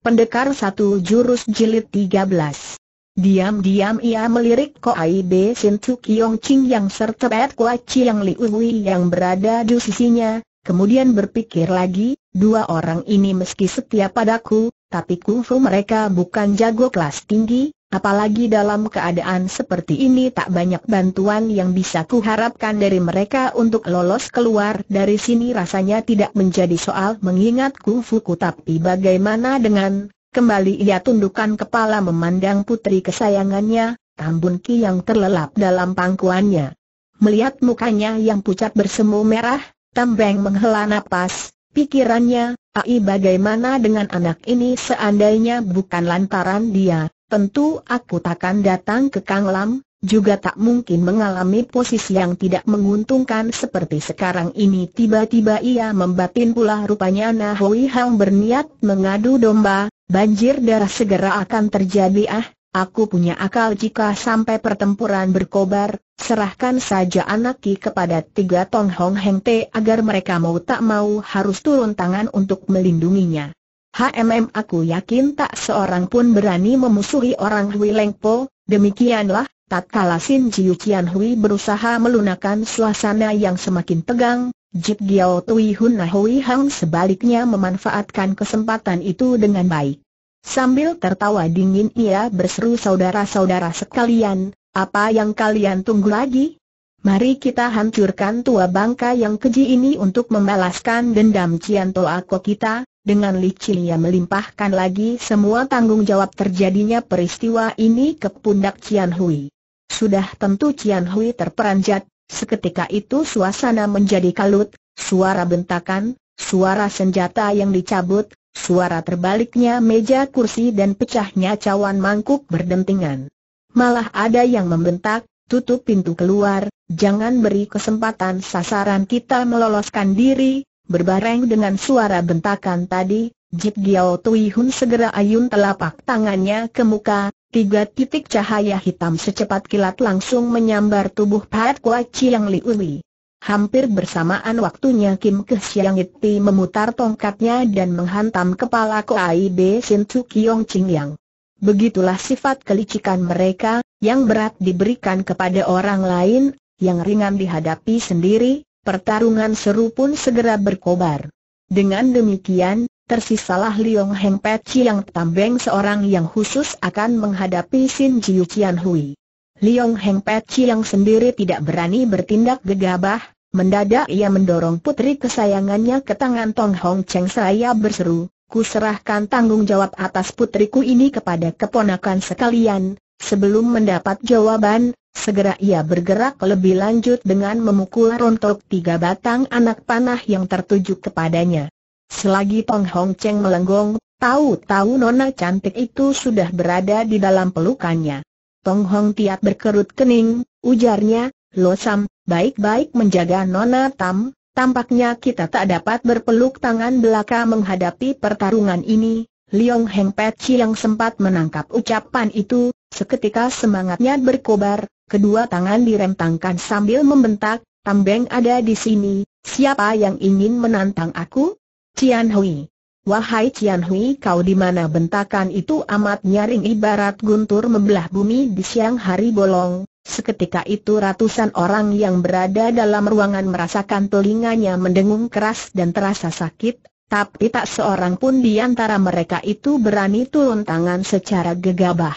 Pendekar satu jurus jilid 13. Diam-diam ia melirik Ko B. Sin Chu Kiong Ching yang serta Bet Kua yang Liu Uwi yang berada di sisinya, kemudian berpikir lagi, dua orang ini meski setia padaku, tapi kungfu mereka bukan jago kelas tinggi, Apalagi dalam keadaan seperti ini tak banyak bantuan yang bisa kuharapkan dari mereka untuk lolos keluar dari sini rasanya tidak menjadi soal mengingat kungfuku tapi bagaimana dengan Kembali ia tundukkan kepala memandang putri kesayangannya, Tambun Ki yang terlelap dalam pangkuannya. Melihat mukanya yang pucat bersemu merah, Tambeng menghela napas, pikirannya, Ai bagaimana dengan anak ini seandainya bukan lantaran dia, tentu aku takkan datang ke Kang Lam, juga tak mungkin mengalami posisi yang tidak menguntungkan seperti sekarang ini tiba-tiba ia membatin pula rupanya Nah Hui Hang berniat mengadu domba, banjir darah segera akan terjadi ah, aku punya akal jika sampai pertempuran berkobar, serahkan saja anak Ki kepada tiga Tong Hong Heng Te agar mereka mau tak mau harus turun tangan untuk melindunginya. HMM aku yakin tak seorang pun berani memusuhi orang Hui Leng Po, demikianlah, tatkala Sin Jiu Qian Hui berusaha melunakan suasana yang semakin tegang, Jip Giao Tui Hun Na Hui Hang sebaliknya memanfaatkan kesempatan itu dengan baik. Sambil tertawa dingin ia berseru saudara-saudara sekalian, apa yang kalian tunggu lagi? Mari kita hancurkan tua bangka yang keji ini untuk membalaskan dendam Cianto Ako kita, dengan licin ia melimpahkan lagi semua tanggung jawab terjadinya peristiwa ini ke pundak Cian Hui. Sudah tentu Cian Hui terperanjat, seketika itu suasana menjadi kalut, suara bentakan, suara senjata yang dicabut, suara terbaliknya meja kursi dan pecahnya cawan mangkuk berdentingan. Malah ada yang membentak, tutup pintu keluar, jangan beri kesempatan sasaran kita meloloskan diri, Berbareng dengan suara bentakan tadi, Jip Giao Tui Hun segera ayun telapak tangannya ke muka, tiga titik cahaya hitam secepat kilat langsung menyambar tubuh Pat Kua Chiang Liuli. Hampir bersamaan waktunya Kim Ke Siang Iti memutar tongkatnya dan menghantam kepala Kuai Be Sin Tzu Kiong Ching Yang. Begitulah sifat kelicikan mereka, yang berat diberikan kepada orang lain, yang ringan dihadapi sendiri, pertarungan seru pun segera berkobar. Dengan demikian, tersisalah Liong Heng Peci yang tambeng seorang yang khusus akan menghadapi Sin Jiu Qian Hui. Liong Heng Peci yang sendiri tidak berani bertindak gegabah, mendadak ia mendorong putri kesayangannya ke tangan Tong Hong Cheng saya berseru, ku serahkan tanggung jawab atas putriku ini kepada keponakan sekalian, Sebelum mendapat jawaban, segera ia bergerak lebih lanjut dengan memukul rontok tiga batang anak panah yang tertuju kepadanya. Selagi Tong Hong Cheng melenggong, tahu-tahu nona cantik itu sudah berada di dalam pelukannya. Tong Hong Tiat berkerut kening, ujarnya, Lo Sam, baik-baik menjaga nona Tam, tampaknya kita tak dapat berpeluk tangan belaka menghadapi pertarungan ini, Liong Heng Peci yang sempat menangkap ucapan itu, seketika semangatnya berkobar, kedua tangan direntangkan sambil membentak, Tambeng ada di sini, siapa yang ingin menantang aku? Cian Hui. Wahai Cian Hui kau di mana bentakan itu amat nyaring ibarat guntur membelah bumi di siang hari bolong, Seketika itu ratusan orang yang berada dalam ruangan merasakan telinganya mendengung keras dan terasa sakit, tapi tak seorang pun di antara mereka itu berani turun tangan secara gegabah.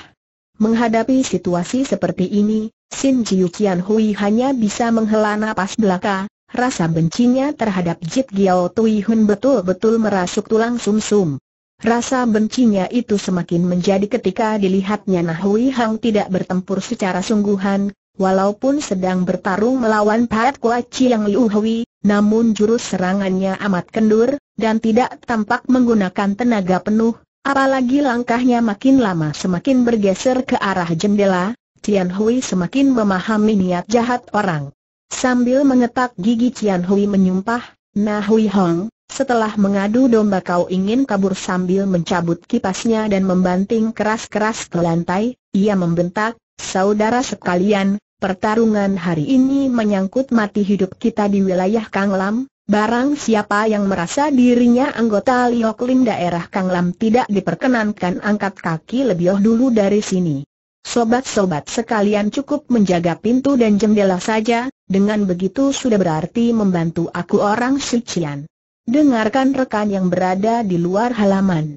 Menghadapi situasi seperti ini, Sin Jiu Qian Hui hanya bisa menghela napas belaka, rasa bencinya terhadap Jit Giao Tui Hun betul-betul merasuk tulang sumsum. Rasa bencinya itu semakin menjadi ketika dilihatnya Nahui Hang tidak bertempur secara sungguhan, Walaupun sedang bertarung melawan Pat Kua Chiang Liu Hui, namun jurus serangannya amat kendur, dan tidak tampak menggunakan tenaga penuh, apalagi langkahnya makin lama semakin bergeser ke arah jendela, Tian Hui semakin memahami niat jahat orang. Sambil mengetak gigi Tian Hui menyumpah, Nah Hui Hong, setelah mengadu domba kau ingin kabur sambil mencabut kipasnya dan membanting keras-keras ke lantai, ia membentak, Saudara sekalian, pertarungan hari ini menyangkut mati hidup kita di wilayah Kanglam, barang siapa yang merasa dirinya anggota Lioklim daerah Kanglam tidak diperkenankan angkat kaki lebih dulu dari sini. Sobat-sobat sekalian cukup menjaga pintu dan jendela saja, dengan begitu sudah berarti membantu aku orang sucian. Dengarkan rekan yang berada di luar halaman.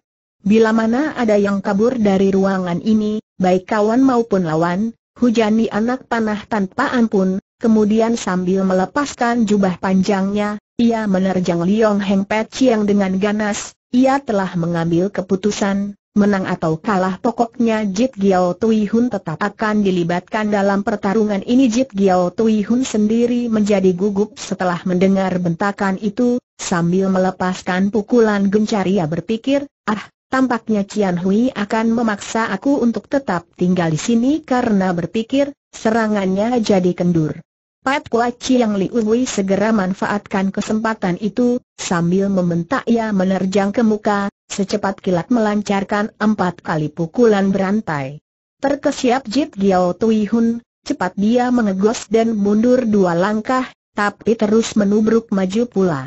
Bila mana ada yang kabur dari ruangan ini, baik kawan maupun lawan, hujani anak panah tanpa ampun, kemudian sambil melepaskan jubah panjangnya, ia menerjang Liong Heng Pet yang dengan ganas, ia telah mengambil keputusan, menang atau kalah pokoknya Jit Giao Tui Hun tetap akan dilibatkan dalam pertarungan ini Jit Giao Tui Hun sendiri menjadi gugup setelah mendengar bentakan itu, sambil melepaskan pukulan gencar ia berpikir, ah, Tampaknya Cian Hui akan memaksa aku untuk tetap tinggal di sini karena berpikir, serangannya jadi kendur. Pat Kua Chiang Liu Hui segera manfaatkan kesempatan itu, sambil membentak ia menerjang ke muka, secepat kilat melancarkan empat kali pukulan berantai. Terkesiap Jit Giao Tui Hun, cepat dia mengegos dan mundur dua langkah, tapi terus menubruk maju pula.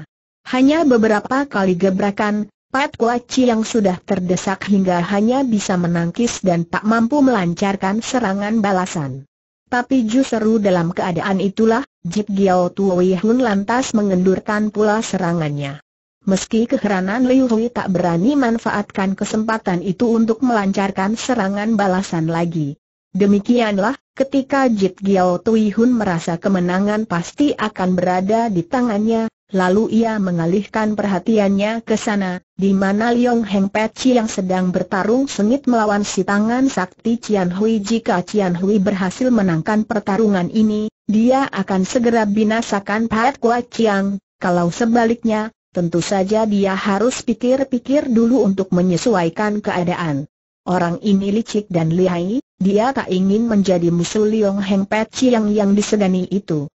Hanya beberapa kali gebrakan, Pat Kuaci yang sudah terdesak hingga hanya bisa menangkis dan tak mampu melancarkan serangan balasan. Tapi justru dalam keadaan itulah, Jip Giao Tuwi Hun lantas mengendurkan pula serangannya. Meski keheranan Liu Hui tak berani manfaatkan kesempatan itu untuk melancarkan serangan balasan lagi. Demikianlah, ketika Jip Giao Tui Hun merasa kemenangan pasti akan berada di tangannya, Lalu ia mengalihkan perhatiannya ke sana, di mana Liong Heng Peci yang sedang bertarung sengit melawan si tangan sakti Cian Hui. Jika Cian Hui berhasil menangkan pertarungan ini, dia akan segera binasakan Pat Kua Chiang. Kalau sebaliknya, tentu saja dia harus pikir-pikir dulu untuk menyesuaikan keadaan. Orang ini licik dan lihai, dia tak ingin menjadi musuh Liong Heng Peci yang yang disegani itu.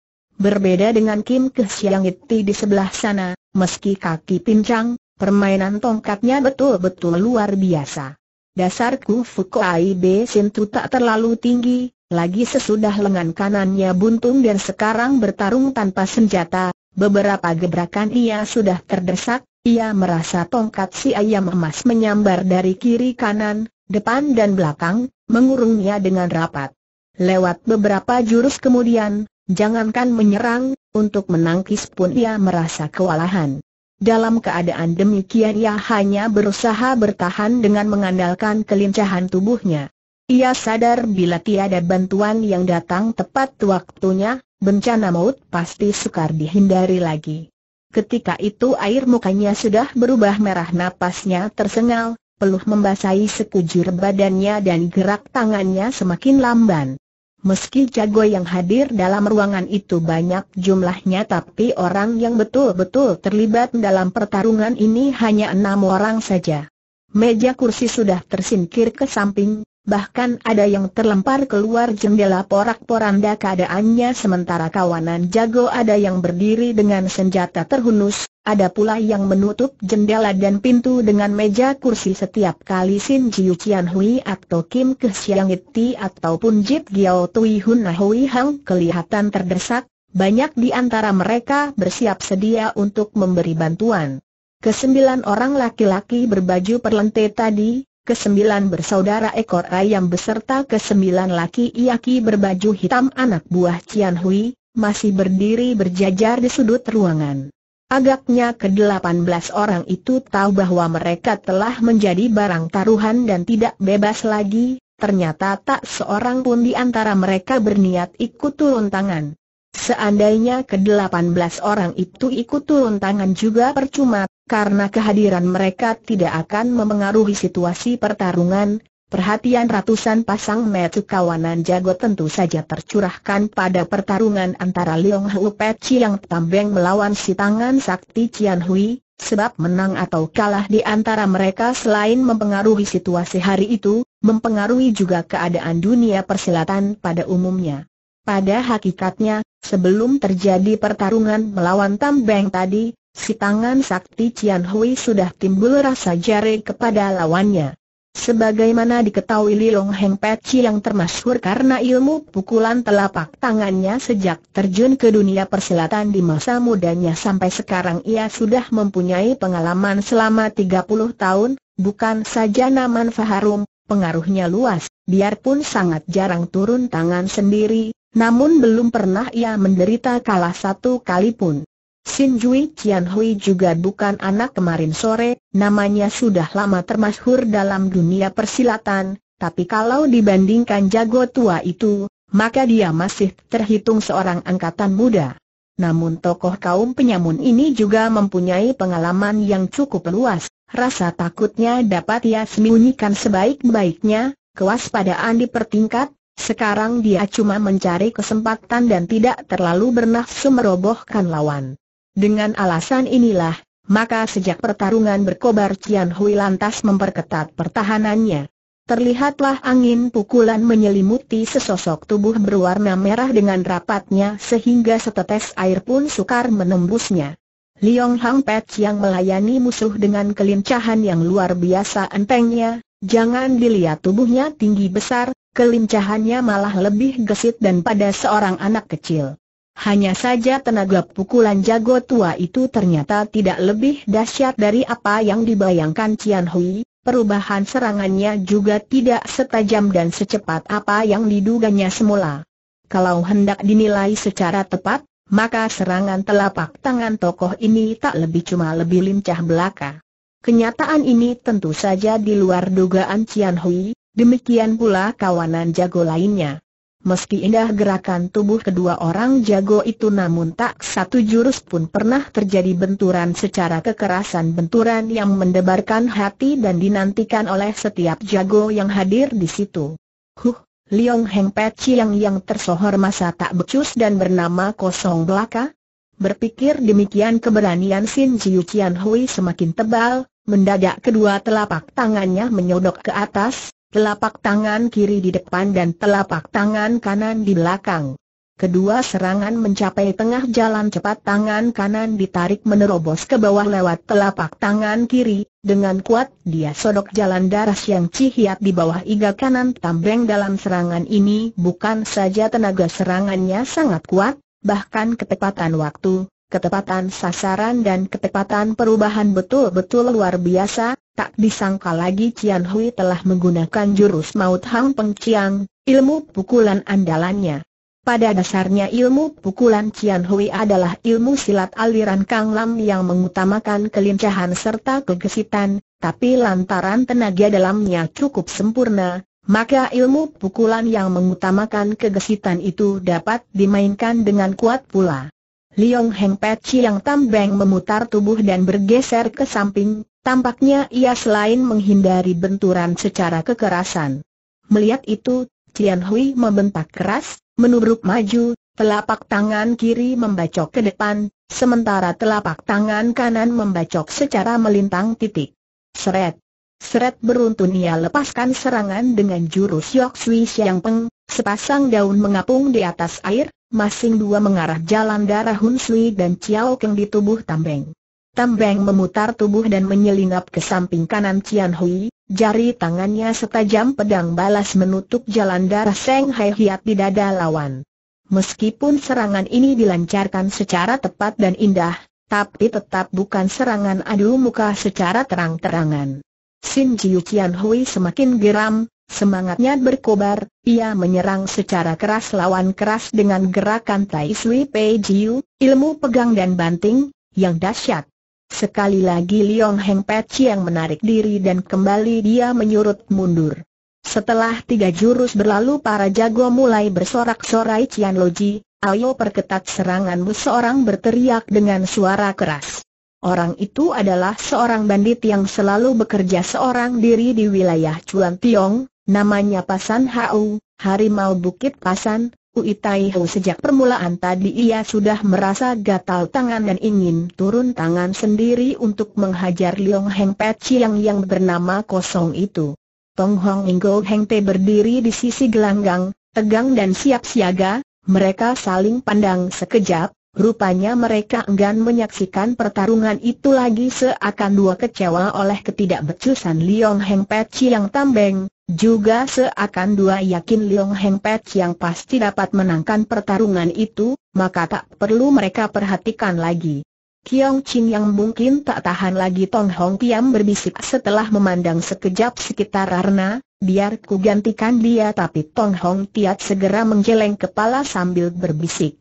Berbeda dengan Kim Kesiangiti di sebelah sana, meski kaki pincang, permainan tongkatnya betul-betul luar biasa. Dasar Kufu Koai B Sintu tak terlalu tinggi, lagi sesudah lengan kanannya buntung dan sekarang bertarung tanpa senjata, beberapa gebrakan ia sudah terdesak, ia merasa tongkat si ayam emas menyambar dari kiri kanan, depan dan belakang, mengurungnya dengan rapat. Lewat beberapa jurus kemudian, Jangankan menyerang, untuk menangkis pun ia merasa kewalahan. Dalam keadaan demikian ia hanya berusaha bertahan dengan mengandalkan kelincahan tubuhnya. Ia sadar bila tiada bantuan yang datang tepat waktunya, bencana maut pasti sukar dihindari lagi. Ketika itu air mukanya sudah berubah merah napasnya tersengal, peluh membasahi sekujur badannya dan gerak tangannya semakin lamban. Meski jago yang hadir dalam ruangan itu banyak jumlahnya tapi orang yang betul-betul terlibat dalam pertarungan ini hanya enam orang saja. Meja kursi sudah tersingkir ke samping, Bahkan ada yang terlempar keluar jendela porak-poranda keadaannya sementara kawanan jago ada yang berdiri dengan senjata terhunus, ada pula yang menutup jendela dan pintu dengan meja kursi setiap kali Sin Jiu Qian Hui atau Kim Ke Siang Iti ataupun Jip Giao Tui Hun Hui Hang kelihatan terdesak, banyak di antara mereka bersiap sedia untuk memberi bantuan. Kesembilan orang laki-laki berbaju perlente tadi, kesembilan bersaudara ekor ayam beserta kesembilan laki-laki berbaju hitam anak buah Cian Hui, masih berdiri berjajar di sudut ruangan. Agaknya ke belas orang itu tahu bahwa mereka telah menjadi barang taruhan dan tidak bebas lagi, ternyata tak seorang pun di antara mereka berniat ikut turun tangan. Seandainya ke belas orang itu ikut turun tangan juga percuma, karena kehadiran mereka tidak akan memengaruhi situasi pertarungan, perhatian ratusan pasang mata kawanan jago tentu saja tercurahkan pada pertarungan antara Leong Hu Peci yang tambeng melawan si tangan sakti Cian Hui, sebab menang atau kalah di antara mereka selain mempengaruhi situasi hari itu, mempengaruhi juga keadaan dunia persilatan pada umumnya. Pada hakikatnya, sebelum terjadi pertarungan melawan Tambeng tadi, Si tangan sakti Cian Hui sudah timbul rasa jari kepada lawannya. Sebagaimana diketahui Li Long Heng Peci yang termasyhur karena ilmu pukulan telapak tangannya sejak terjun ke dunia persilatan di masa mudanya sampai sekarang ia sudah mempunyai pengalaman selama 30 tahun, bukan saja naman Faharum, pengaruhnya luas, biarpun sangat jarang turun tangan sendiri, namun belum pernah ia menderita kalah satu kali pun. Sin Jui Qian Hui juga bukan anak kemarin sore, namanya sudah lama termasyhur dalam dunia persilatan, tapi kalau dibandingkan jago tua itu, maka dia masih terhitung seorang angkatan muda. Namun tokoh kaum penyamun ini juga mempunyai pengalaman yang cukup luas, rasa takutnya dapat ia sembunyikan sebaik-baiknya, kewaspadaan dipertingkat, sekarang dia cuma mencari kesempatan dan tidak terlalu bernafsu merobohkan lawan. Dengan alasan inilah, maka sejak pertarungan berkobar Cian Hui lantas memperketat pertahanannya. Terlihatlah angin pukulan menyelimuti sesosok tubuh berwarna merah dengan rapatnya sehingga setetes air pun sukar menembusnya. Liong Hang Pet yang melayani musuh dengan kelincahan yang luar biasa entengnya, jangan dilihat tubuhnya tinggi besar, kelincahannya malah lebih gesit dan pada seorang anak kecil. Hanya saja tenaga pukulan jago tua itu ternyata tidak lebih dahsyat dari apa yang dibayangkan Cian Hui, perubahan serangannya juga tidak setajam dan secepat apa yang diduganya semula. Kalau hendak dinilai secara tepat, maka serangan telapak tangan tokoh ini tak lebih cuma lebih lincah belaka. Kenyataan ini tentu saja di luar dugaan Cian Hui, demikian pula kawanan jago lainnya. Meski indah gerakan tubuh kedua orang jago itu namun tak satu jurus pun pernah terjadi benturan secara kekerasan benturan yang mendebarkan hati dan dinantikan oleh setiap jago yang hadir di situ. Huh, Liong Heng Pet Chiang yang tersohor masa tak becus dan bernama kosong belaka? Berpikir demikian keberanian Sin Jiu Qian Hui semakin tebal, mendadak kedua telapak tangannya menyodok ke atas, telapak tangan kiri di depan dan telapak tangan kanan di belakang. Kedua serangan mencapai tengah jalan cepat tangan kanan ditarik menerobos ke bawah lewat telapak tangan kiri, dengan kuat dia sodok jalan darah yang cihiat di bawah iga kanan Tambeng dalam serangan ini bukan saja tenaga serangannya sangat kuat, bahkan ketepatan waktu, ketepatan sasaran dan ketepatan perubahan betul-betul luar biasa, tak disangka lagi Cian Hui telah menggunakan jurus maut Hang Peng Chiang, ilmu pukulan andalannya. Pada dasarnya ilmu pukulan Cian Hui adalah ilmu silat aliran Kang Lam yang mengutamakan kelincahan serta kegesitan, tapi lantaran tenaga dalamnya cukup sempurna, maka ilmu pukulan yang mengutamakan kegesitan itu dapat dimainkan dengan kuat pula. Liong Heng Peci yang tambeng memutar tubuh dan bergeser ke samping, tampaknya ia selain menghindari benturan secara kekerasan. Melihat itu, Cian Hui membentak keras, menurut maju, telapak tangan kiri membacok ke depan, sementara telapak tangan kanan membacok secara melintang titik. Seret. Seret beruntun ia lepaskan serangan dengan jurus Yok Sui Siang Peng, Sepasang daun mengapung di atas air, masing dua mengarah jalan darah Hun Sui dan Chiao Keng di tubuh Tambeng. Tambeng memutar tubuh dan menyelinap ke samping kanan Cian Hui, jari tangannya setajam pedang balas menutup jalan darah Seng Hai Hiat di dada lawan. Meskipun serangan ini dilancarkan secara tepat dan indah, tapi tetap bukan serangan adu muka secara terang-terangan. Sin Jiu Cian Hui semakin geram, Semangatnya berkobar, ia menyerang secara keras lawan keras dengan gerakan Tai Sui Pei Jiu, ilmu pegang dan banting, yang dahsyat. Sekali lagi Liong Heng Pei Chiang menarik diri dan kembali dia menyurut mundur. Setelah tiga jurus berlalu para jago mulai bersorak-sorai Cian Loji, ayo perketat seranganmu seorang berteriak dengan suara keras. Orang itu adalah seorang bandit yang selalu bekerja seorang diri di wilayah Chuan Tiong, Namanya Pasan Hau, Harimau Bukit Pasan, Ui Tai Ho sejak permulaan tadi ia sudah merasa gatal tangan dan ingin turun tangan sendiri untuk menghajar Liong Heng Pet Chiang yang bernama kosong itu. Tong Hong Ngo Heng Te berdiri di sisi gelanggang, tegang dan siap siaga, mereka saling pandang sekejap, Rupanya mereka enggan menyaksikan pertarungan itu lagi seakan dua kecewa oleh ketidakbecusan Liong Heng Peci Chiang tambeng, juga seakan dua yakin Leong Heng Pet yang pasti dapat menangkan pertarungan itu, maka tak perlu mereka perhatikan lagi. Kiong Chin yang mungkin tak tahan lagi Tong Hong Piam berbisik setelah memandang sekejap sekitar Arna, biar ku gantikan dia tapi Tong Hong Tiat segera menggeleng kepala sambil berbisik.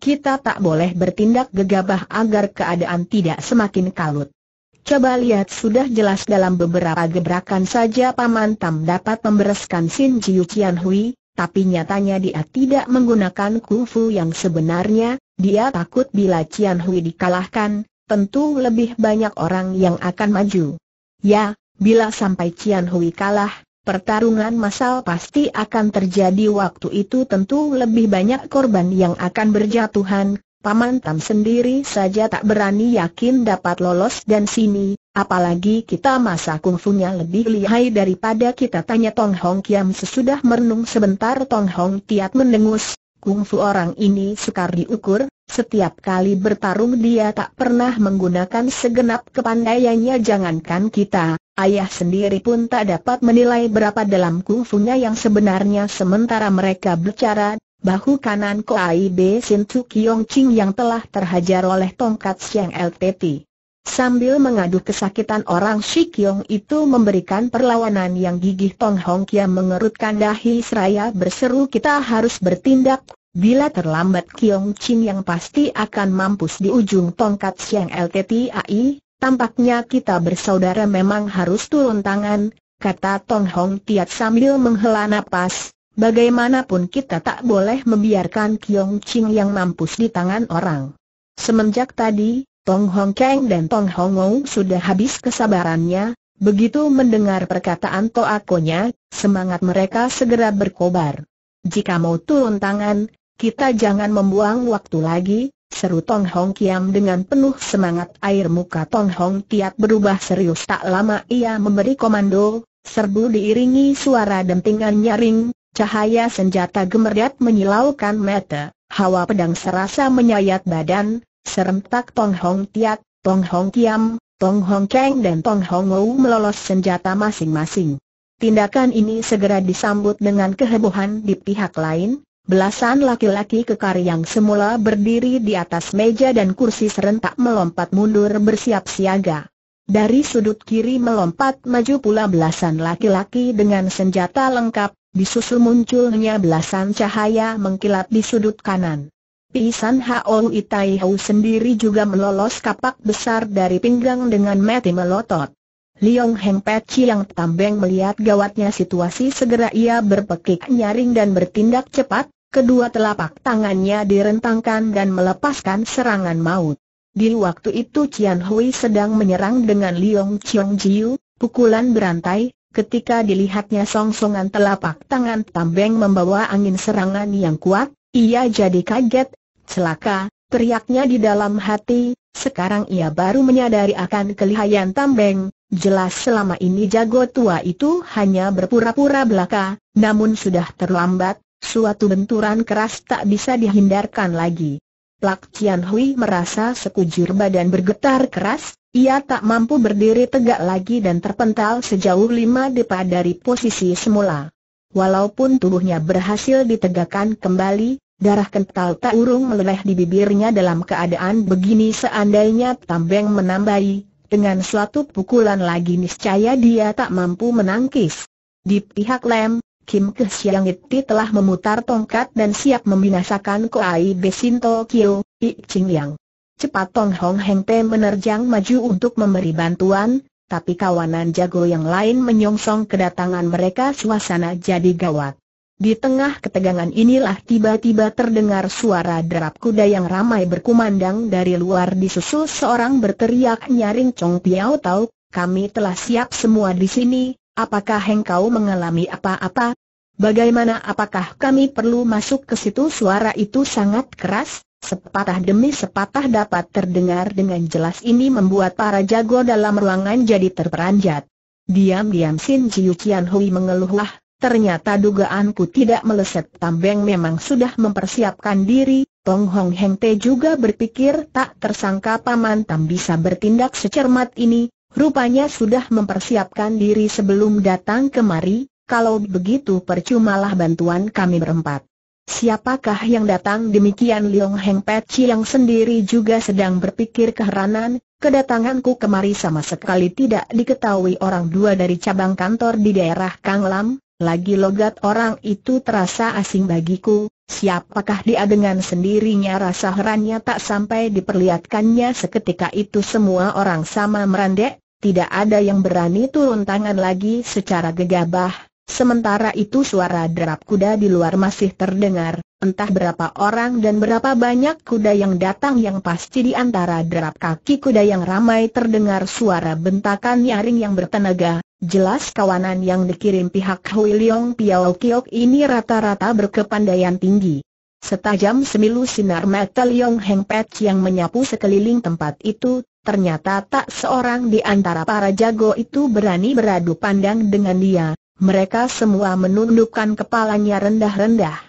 Kita tak boleh bertindak gegabah agar keadaan tidak semakin kalut. Coba lihat sudah jelas dalam beberapa gebrakan saja Paman Tam dapat membereskan Sin Jiu Qian Hui, tapi nyatanya dia tidak menggunakan kungfu yang sebenarnya, dia takut bila Qian Hui dikalahkan, tentu lebih banyak orang yang akan maju. Ya, bila sampai Qian Hui kalah, pertarungan massal pasti akan terjadi waktu itu tentu lebih banyak korban yang akan berjatuhan, Paman Tam sendiri saja tak berani yakin dapat lolos dan sini, apalagi kita masa kungfunya lebih lihai daripada kita tanya Tong Hong Kiam sesudah merenung sebentar Tong Hong Tiat mendengus, kungfu orang ini sukar diukur, setiap kali bertarung dia tak pernah menggunakan segenap kepandaiannya jangankan kita, ayah sendiri pun tak dapat menilai berapa dalam kungfunya yang sebenarnya sementara mereka bicara Bahu kanan Koai B. Sin Kiong Ching yang telah terhajar oleh tongkat Siang LTT. Sambil mengadu kesakitan orang Si Kiong itu memberikan perlawanan yang gigih Tong Hong Kia mengerutkan dahi seraya berseru kita harus bertindak. Bila terlambat Kiong Ching yang pasti akan mampus di ujung tongkat Siang LTTAI, tampaknya kita bersaudara memang harus turun tangan, kata Tong Hong Tiat sambil menghela napas Bagaimanapun kita tak boleh membiarkan Kiong Ching yang mampus di tangan orang. Semenjak tadi, Tong Hong Kang dan Tong Hong Wong sudah habis kesabarannya, begitu mendengar perkataan Toakonya, semangat mereka segera berkobar. Jika mau turun tangan, kita jangan membuang waktu lagi, seru Tong Hong Kiam dengan penuh semangat air muka Tong Hong tiap berubah serius tak lama ia memberi komando, serbu diiringi suara dentingan nyaring, Cahaya senjata gemerdat menyilaukan mata, hawa pedang serasa menyayat badan, serentak Tong Hong Tiat, Tong Hong Kiam, Tong Hong Keng dan Tong Hong Wu melolos senjata masing-masing. Tindakan ini segera disambut dengan kehebohan di pihak lain, belasan laki-laki kekar yang semula berdiri di atas meja dan kursi serentak melompat mundur bersiap siaga. Dari sudut kiri melompat maju pula belasan laki-laki dengan senjata lengkap, Disusul munculnya belasan cahaya mengkilap di sudut kanan. Pisan Hao Itai Hou sendiri juga melolos kapak besar dari pinggang dengan mati melotot. Liong Heng Peci yang tambeng melihat gawatnya situasi segera ia berpekik nyaring dan bertindak cepat, kedua telapak tangannya direntangkan dan melepaskan serangan maut. Di waktu itu Cian Hui sedang menyerang dengan Liong Chiong Jiu, pukulan berantai, ketika dilihatnya songsongan telapak tangan Tambeng membawa angin serangan yang kuat, ia jadi kaget, celaka, teriaknya di dalam hati, sekarang ia baru menyadari akan kelihayan Tambeng, jelas selama ini jago tua itu hanya berpura-pura belaka, namun sudah terlambat, suatu benturan keras tak bisa dihindarkan lagi. Plak Cian Hui merasa sekujur badan bergetar keras, ia tak mampu berdiri tegak lagi dan terpental sejauh lima depa dari posisi semula. Walaupun tubuhnya berhasil ditegakkan kembali, darah kental tak urung meleleh di bibirnya dalam keadaan begini seandainya Tambeng menambahi, dengan suatu pukulan lagi niscaya dia tak mampu menangkis. Di pihak lem, Kim Kesiang Iti telah memutar tongkat dan siap membinasakan Koai Besinto Kyo, Ik Ching Yang. Cepat Tong Hong Heng Te menerjang maju untuk memberi bantuan, tapi kawanan jago yang lain menyongsong kedatangan mereka suasana jadi gawat. Di tengah ketegangan inilah tiba-tiba terdengar suara derap kuda yang ramai berkumandang dari luar disusul seorang berteriak nyaring Chong Piao Tau, kami telah siap semua di sini, apakah engkau mengalami apa-apa? Bagaimana apakah kami perlu masuk ke situ suara itu sangat keras, Sepatah demi sepatah dapat terdengar dengan jelas ini membuat para jago dalam ruangan jadi terperanjat. Diam-diam Sin Jiu Qian Hui mengeluh ternyata dugaanku tidak meleset Tambeng memang sudah mempersiapkan diri, Tong Hong Heng Te juga berpikir tak tersangka Paman Tam bisa bertindak secermat ini, rupanya sudah mempersiapkan diri sebelum datang kemari, kalau begitu percumalah bantuan kami berempat. Siapakah yang datang demikian Liong Heng Peci yang sendiri juga sedang berpikir keheranan, kedatanganku kemari sama sekali tidak diketahui orang dua dari cabang kantor di daerah Kang Lam, lagi logat orang itu terasa asing bagiku, siapakah dia dengan sendirinya rasa herannya tak sampai diperlihatkannya seketika itu semua orang sama merandek, tidak ada yang berani turun tangan lagi secara gegabah, Sementara itu suara derap kuda di luar masih terdengar, entah berapa orang dan berapa banyak kuda yang datang yang pasti di antara derap kaki kuda yang ramai terdengar suara bentakan nyaring yang bertenaga, jelas kawanan yang dikirim pihak Hui Leong Piao Kiok ini rata-rata berkepandaian tinggi. Setajam semilu sinar metal Leong Heng Pet yang menyapu sekeliling tempat itu, ternyata tak seorang di antara para jago itu berani beradu pandang dengan dia mereka semua menundukkan kepalanya rendah-rendah.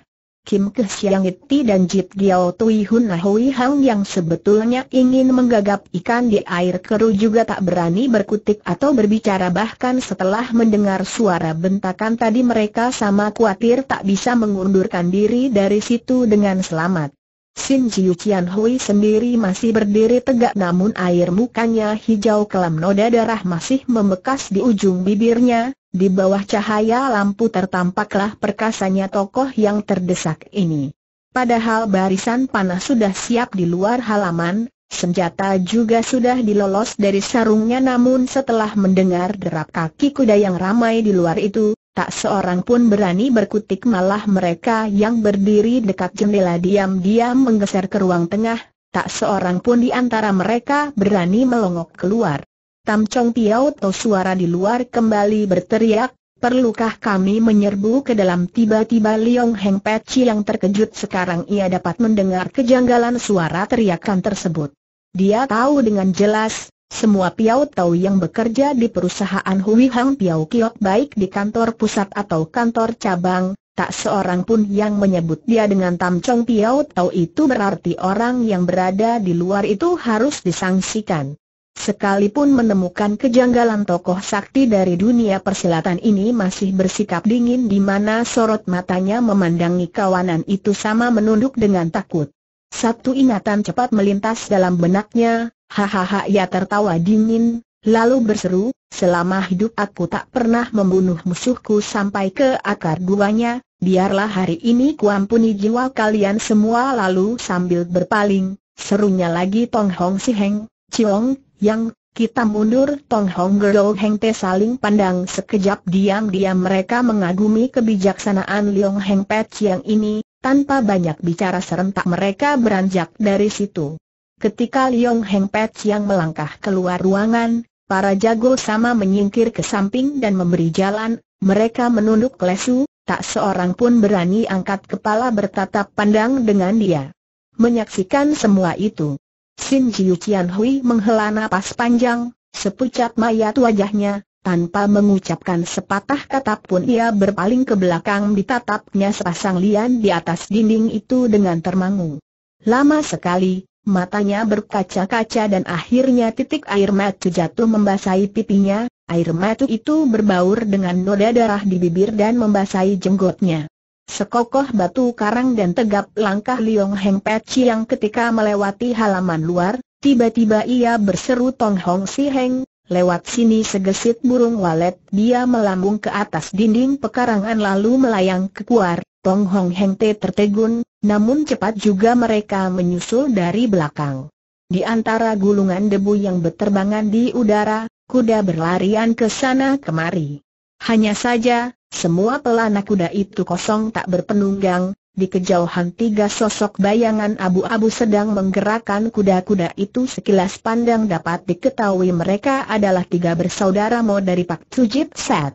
Kim Ke Siang Iti dan Jip Giao Tui Hun Hui Hang yang sebetulnya ingin menggagap ikan di air keruh juga tak berani berkutik atau berbicara bahkan setelah mendengar suara bentakan tadi mereka sama khawatir tak bisa mengundurkan diri dari situ dengan selamat. Sin Jiu Qian Hui sendiri masih berdiri tegak namun air mukanya hijau kelam noda darah masih membekas di ujung bibirnya, di bawah cahaya lampu tertampaklah perkasanya tokoh yang terdesak ini. Padahal barisan panah sudah siap di luar halaman, senjata juga sudah dilolos dari sarungnya namun setelah mendengar derap kaki kuda yang ramai di luar itu, tak seorang pun berani berkutik malah mereka yang berdiri dekat jendela diam-diam menggeser ke ruang tengah, tak seorang pun di antara mereka berani melongok keluar. Tam Chong Piao To suara di luar kembali berteriak, Perlukah kami menyerbu ke dalam tiba-tiba Liong Heng Peci yang terkejut sekarang ia dapat mendengar kejanggalan suara teriakan tersebut. Dia tahu dengan jelas, semua Piao Tau yang bekerja di perusahaan Hui Hang Piao Kiok baik di kantor pusat atau kantor cabang, tak seorang pun yang menyebut dia dengan Tam Chong Piao Tau itu berarti orang yang berada di luar itu harus disangsikan. Sekalipun menemukan kejanggalan tokoh sakti dari dunia persilatan ini masih bersikap dingin di mana sorot matanya memandangi kawanan itu sama menunduk dengan takut. Satu ingatan cepat melintas dalam benaknya, hahaha ia tertawa dingin, lalu berseru, selama hidup aku tak pernah membunuh musuhku sampai ke akar guanya, biarlah hari ini kuampuni jiwa kalian semua lalu sambil berpaling, serunya lagi Tong Hong Si Heng, Ciong, yang kita mundur Tong Hong Gero Heng Pe saling pandang sekejap diam-diam mereka mengagumi kebijaksanaan Leong Heng Pe Chiang ini, tanpa banyak bicara serentak mereka beranjak dari situ. Ketika Leong Heng Pe Chiang melangkah keluar ruangan, para jago sama menyingkir ke samping dan memberi jalan, mereka menunduk lesu, tak seorang pun berani angkat kepala bertatap pandang dengan dia. Menyaksikan semua itu, Sin Jiu Qian Hui menghela nafas panjang, sepucat mayat wajahnya, tanpa mengucapkan sepatah kata pun ia berpaling ke belakang ditatapnya sepasang lian di atas dinding itu dengan termangu. Lama sekali, matanya berkaca-kaca dan akhirnya titik air mata jatuh membasahi pipinya, air mata itu berbaur dengan noda darah di bibir dan membasahi jenggotnya. Sekokoh batu karang dan tegap langkah Liong Heng Peci yang ketika melewati halaman luar, tiba-tiba ia berseru Tong Hong Si Heng, lewat sini segesit burung walet, dia melambung ke atas dinding pekarangan lalu melayang ke kuar, Tong Hong Heng Te tertegun, namun cepat juga mereka menyusul dari belakang. Di antara gulungan debu yang berterbangan di udara, kuda berlarian ke sana kemari. Hanya saja, semua pelana kuda itu kosong tak berpenunggang, di kejauhan tiga sosok bayangan abu-abu sedang menggerakkan kuda-kuda itu sekilas pandang dapat diketahui mereka adalah tiga bersaudara Mo dari Pak Tsujip Set.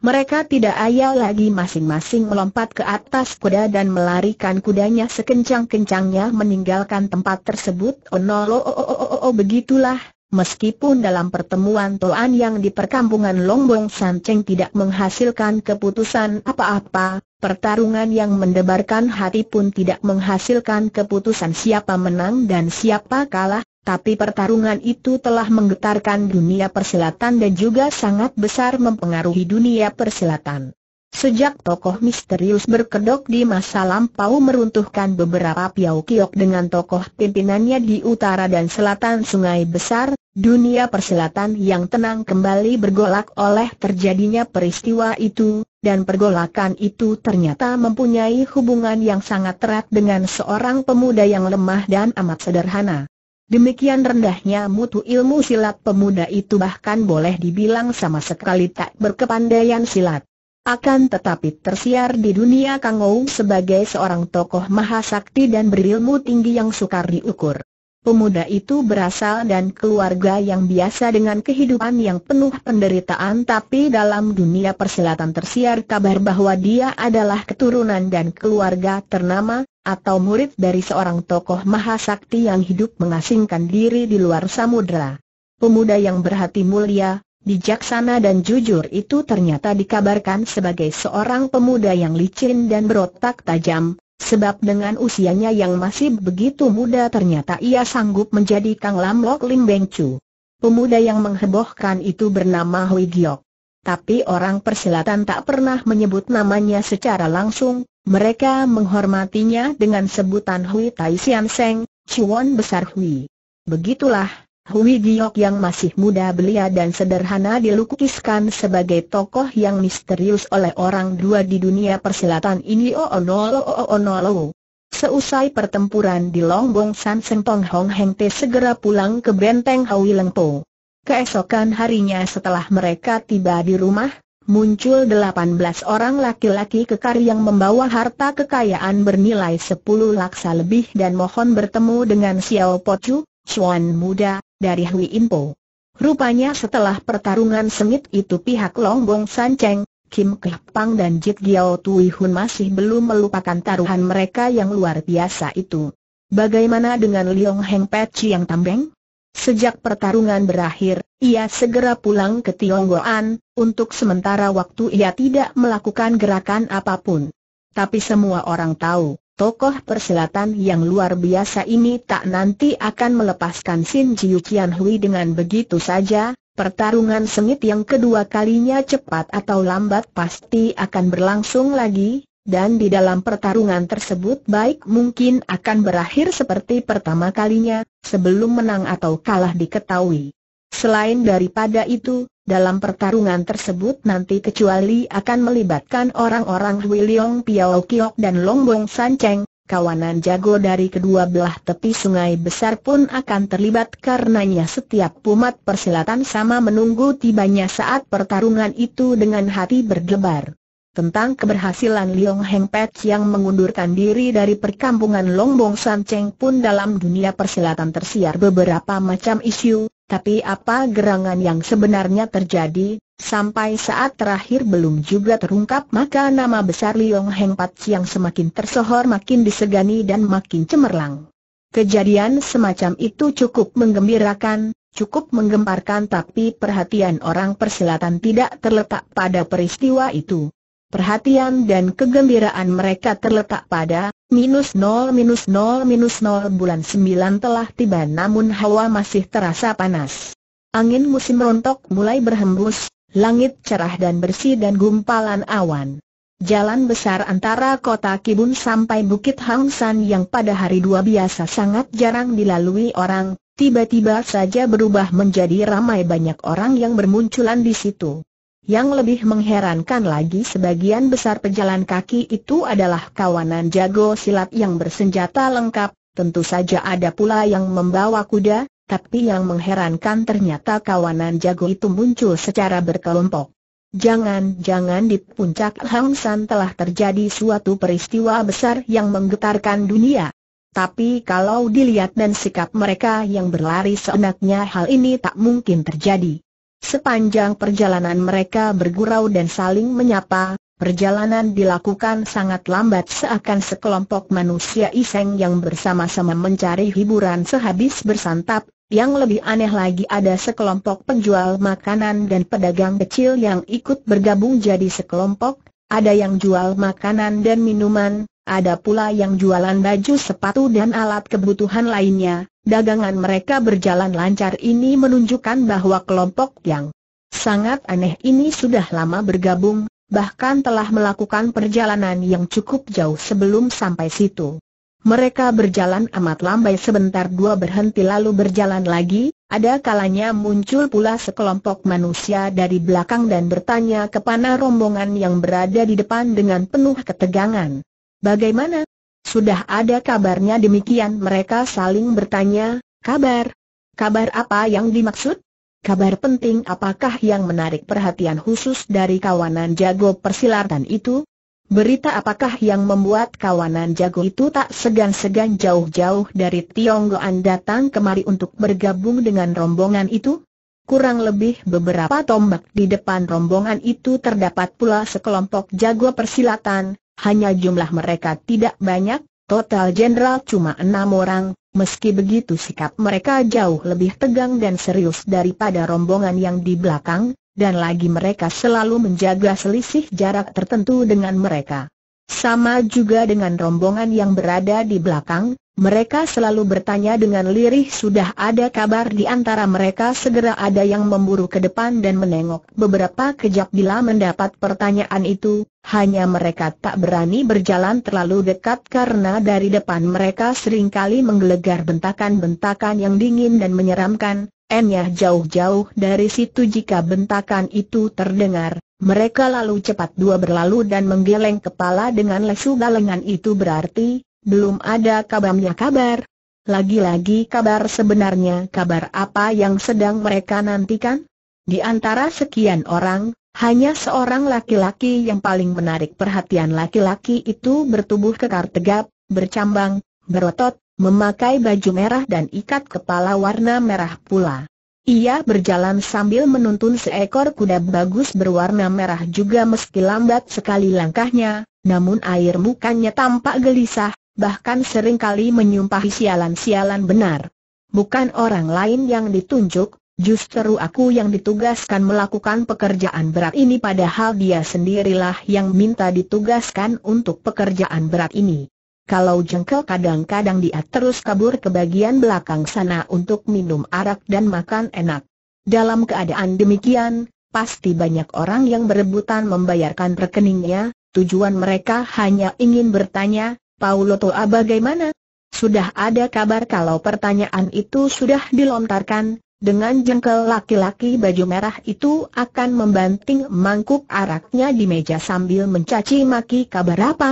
Mereka tidak ayal lagi masing-masing melompat ke atas kuda dan melarikan kudanya sekencang-kencangnya meninggalkan tempat tersebut. Oh no, oh, oh, oh, oh, oh, oh, begitulah Meskipun dalam pertemuan Toan yang di perkampungan Longbong Sanceng tidak menghasilkan keputusan apa-apa, pertarungan yang mendebarkan hati pun tidak menghasilkan keputusan siapa menang dan siapa kalah, tapi pertarungan itu telah menggetarkan dunia persilatan dan juga sangat besar mempengaruhi dunia persilatan. Sejak tokoh misterius berkedok di masa lampau meruntuhkan beberapa piau kiok dengan tokoh pimpinannya di utara dan selatan sungai besar, dunia persilatan yang tenang kembali bergolak oleh terjadinya peristiwa itu, dan pergolakan itu ternyata mempunyai hubungan yang sangat erat dengan seorang pemuda yang lemah dan amat sederhana. Demikian rendahnya mutu ilmu silat pemuda itu bahkan boleh dibilang sama sekali tak berkepandaian silat akan tetapi tersiar di dunia Kang Ouw sebagai seorang tokoh mahasakti dan berilmu tinggi yang sukar diukur. Pemuda itu berasal dan keluarga yang biasa dengan kehidupan yang penuh penderitaan tapi dalam dunia persilatan tersiar kabar bahwa dia adalah keturunan dan keluarga ternama, atau murid dari seorang tokoh mahasakti yang hidup mengasingkan diri di luar samudera. Pemuda yang berhati mulia, Bijaksana dan jujur itu ternyata dikabarkan sebagai seorang pemuda yang licin dan berotak tajam, sebab dengan usianya yang masih begitu muda ternyata ia sanggup menjadi Kang Lam Lok Lim Beng Chu. Pemuda yang menghebohkan itu bernama Hui Giok. Tapi orang persilatan tak pernah menyebut namanya secara langsung, mereka menghormatinya dengan sebutan Hui Tai Sian Seng, Chuan Besar Hui. Begitulah, Hui Giok yang masih muda belia dan sederhana dilukiskan sebagai tokoh yang misterius oleh orang dua di dunia persilatan ini Oonolo oh, oh, Oonolo. Oh, Seusai pertempuran di Longbong San Seng Tong Hong Heng Te segera pulang ke benteng Hui Leng Po. Keesokan harinya setelah mereka tiba di rumah, muncul 18 orang laki-laki kekar yang membawa harta kekayaan bernilai sepuluh laksa lebih dan mohon bertemu dengan Xiao Po Chu, Chuan muda, dari Hui Impo. Rupanya setelah pertarungan sengit itu pihak Long Bong San Cheng, Kim Keh dan Jit Giao Tui Hun masih belum melupakan taruhan mereka yang luar biasa itu. Bagaimana dengan Liong Heng Peci yang tambeng? Sejak pertarungan berakhir, ia segera pulang ke Tionggoan, untuk sementara waktu ia tidak melakukan gerakan apapun. Tapi semua orang tahu, Tokoh perselatan yang luar biasa ini tak nanti akan melepaskan Sin Jiu Qian Hui dengan begitu saja, pertarungan sengit yang kedua kalinya cepat atau lambat pasti akan berlangsung lagi, dan di dalam pertarungan tersebut baik mungkin akan berakhir seperti pertama kalinya, sebelum menang atau kalah diketahui. Selain daripada itu, dalam pertarungan tersebut nanti kecuali akan melibatkan orang-orang Hui Piao Kiok dan Longbong San Cheng, kawanan jago dari kedua belah tepi sungai besar pun akan terlibat karenanya setiap pumat persilatan sama menunggu tibanya saat pertarungan itu dengan hati berdebar. Tentang keberhasilan Liong Heng Pet yang mengundurkan diri dari perkampungan Longbong San Cheng pun dalam dunia persilatan tersiar beberapa macam isu, tapi apa gerangan yang sebenarnya terjadi, sampai saat terakhir belum juga terungkap maka nama besar Liong Heng Pat yang semakin tersohor makin disegani dan makin cemerlang. Kejadian semacam itu cukup menggembirakan, cukup menggemparkan tapi perhatian orang persilatan tidak terletak pada peristiwa itu. Perhatian dan kegembiraan mereka terletak pada minus 0 minus 0 minus 0 bulan sembilan telah tiba namun hawa masih terasa panas. Angin musim rontok mulai berhembus, langit cerah dan bersih dan gumpalan awan. Jalan besar antara kota Kibun sampai Bukit Hang San yang pada hari dua biasa sangat jarang dilalui orang, tiba-tiba saja berubah menjadi ramai banyak orang yang bermunculan di situ. Yang lebih mengherankan lagi sebagian besar pejalan kaki itu adalah kawanan jago silat yang bersenjata lengkap, tentu saja ada pula yang membawa kuda, tapi yang mengherankan ternyata kawanan jago itu muncul secara berkelompok. Jangan-jangan di puncak Hang San telah terjadi suatu peristiwa besar yang menggetarkan dunia. Tapi kalau dilihat dan sikap mereka yang berlari seenaknya hal ini tak mungkin terjadi. Sepanjang perjalanan mereka bergurau dan saling menyapa, perjalanan dilakukan sangat lambat seakan sekelompok manusia iseng yang bersama-sama mencari hiburan sehabis bersantap, yang lebih aneh lagi ada sekelompok penjual makanan dan pedagang kecil yang ikut bergabung jadi sekelompok, ada yang jual makanan dan minuman, ada pula yang jualan baju sepatu dan alat kebutuhan lainnya, dagangan mereka berjalan lancar ini menunjukkan bahwa kelompok yang sangat aneh ini sudah lama bergabung, bahkan telah melakukan perjalanan yang cukup jauh sebelum sampai situ. Mereka berjalan amat lambai sebentar dua berhenti lalu berjalan lagi, ada kalanya muncul pula sekelompok manusia dari belakang dan bertanya kepada rombongan yang berada di depan dengan penuh ketegangan. Bagaimana? Sudah ada kabarnya demikian mereka saling bertanya, kabar? Kabar apa yang dimaksud? Kabar penting apakah yang menarik perhatian khusus dari kawanan jago persilatan itu? Berita apakah yang membuat kawanan jago itu tak segan-segan jauh-jauh dari Tionggoan datang kemari untuk bergabung dengan rombongan itu? Kurang lebih beberapa tombak di depan rombongan itu terdapat pula sekelompok jago persilatan, hanya jumlah mereka tidak banyak, total jenderal cuma enam orang, meski begitu sikap mereka jauh lebih tegang dan serius daripada rombongan yang di belakang, dan lagi mereka selalu menjaga selisih jarak tertentu dengan mereka. Sama juga dengan rombongan yang berada di belakang, mereka selalu bertanya dengan lirih sudah ada kabar di antara mereka segera ada yang memburu ke depan dan menengok. Beberapa kejap bila mendapat pertanyaan itu, hanya mereka tak berani berjalan terlalu dekat karena dari depan mereka seringkali menggelegar bentakan-bentakan yang dingin dan menyeramkan. Enyah jauh-jauh dari situ jika bentakan itu terdengar, mereka lalu cepat dua berlalu dan menggeleng kepala dengan lesu galengan itu berarti belum ada kabarnya kabar. Lagi-lagi kabar sebenarnya kabar apa yang sedang mereka nantikan? Di antara sekian orang, hanya seorang laki-laki yang paling menarik perhatian laki-laki itu bertubuh kekar tegap, bercambang, berotot, memakai baju merah dan ikat kepala warna merah pula. Ia berjalan sambil menuntun seekor kuda bagus berwarna merah juga meski lambat sekali langkahnya, namun air mukanya tampak gelisah, bahkan seringkali menyumpahi sialan-sialan benar. Bukan orang lain yang ditunjuk, justru aku yang ditugaskan melakukan pekerjaan berat ini padahal dia sendirilah yang minta ditugaskan untuk pekerjaan berat ini. Kalau jengkel kadang-kadang dia terus kabur ke bagian belakang sana untuk minum arak dan makan enak. Dalam keadaan demikian, pasti banyak orang yang berebutan membayarkan rekeningnya, tujuan mereka hanya ingin bertanya, Paulo Toa ah, bagaimana? Sudah ada kabar kalau pertanyaan itu sudah dilontarkan, dengan jengkel laki-laki baju merah itu akan membanting mangkuk araknya di meja sambil mencaci maki kabar apa?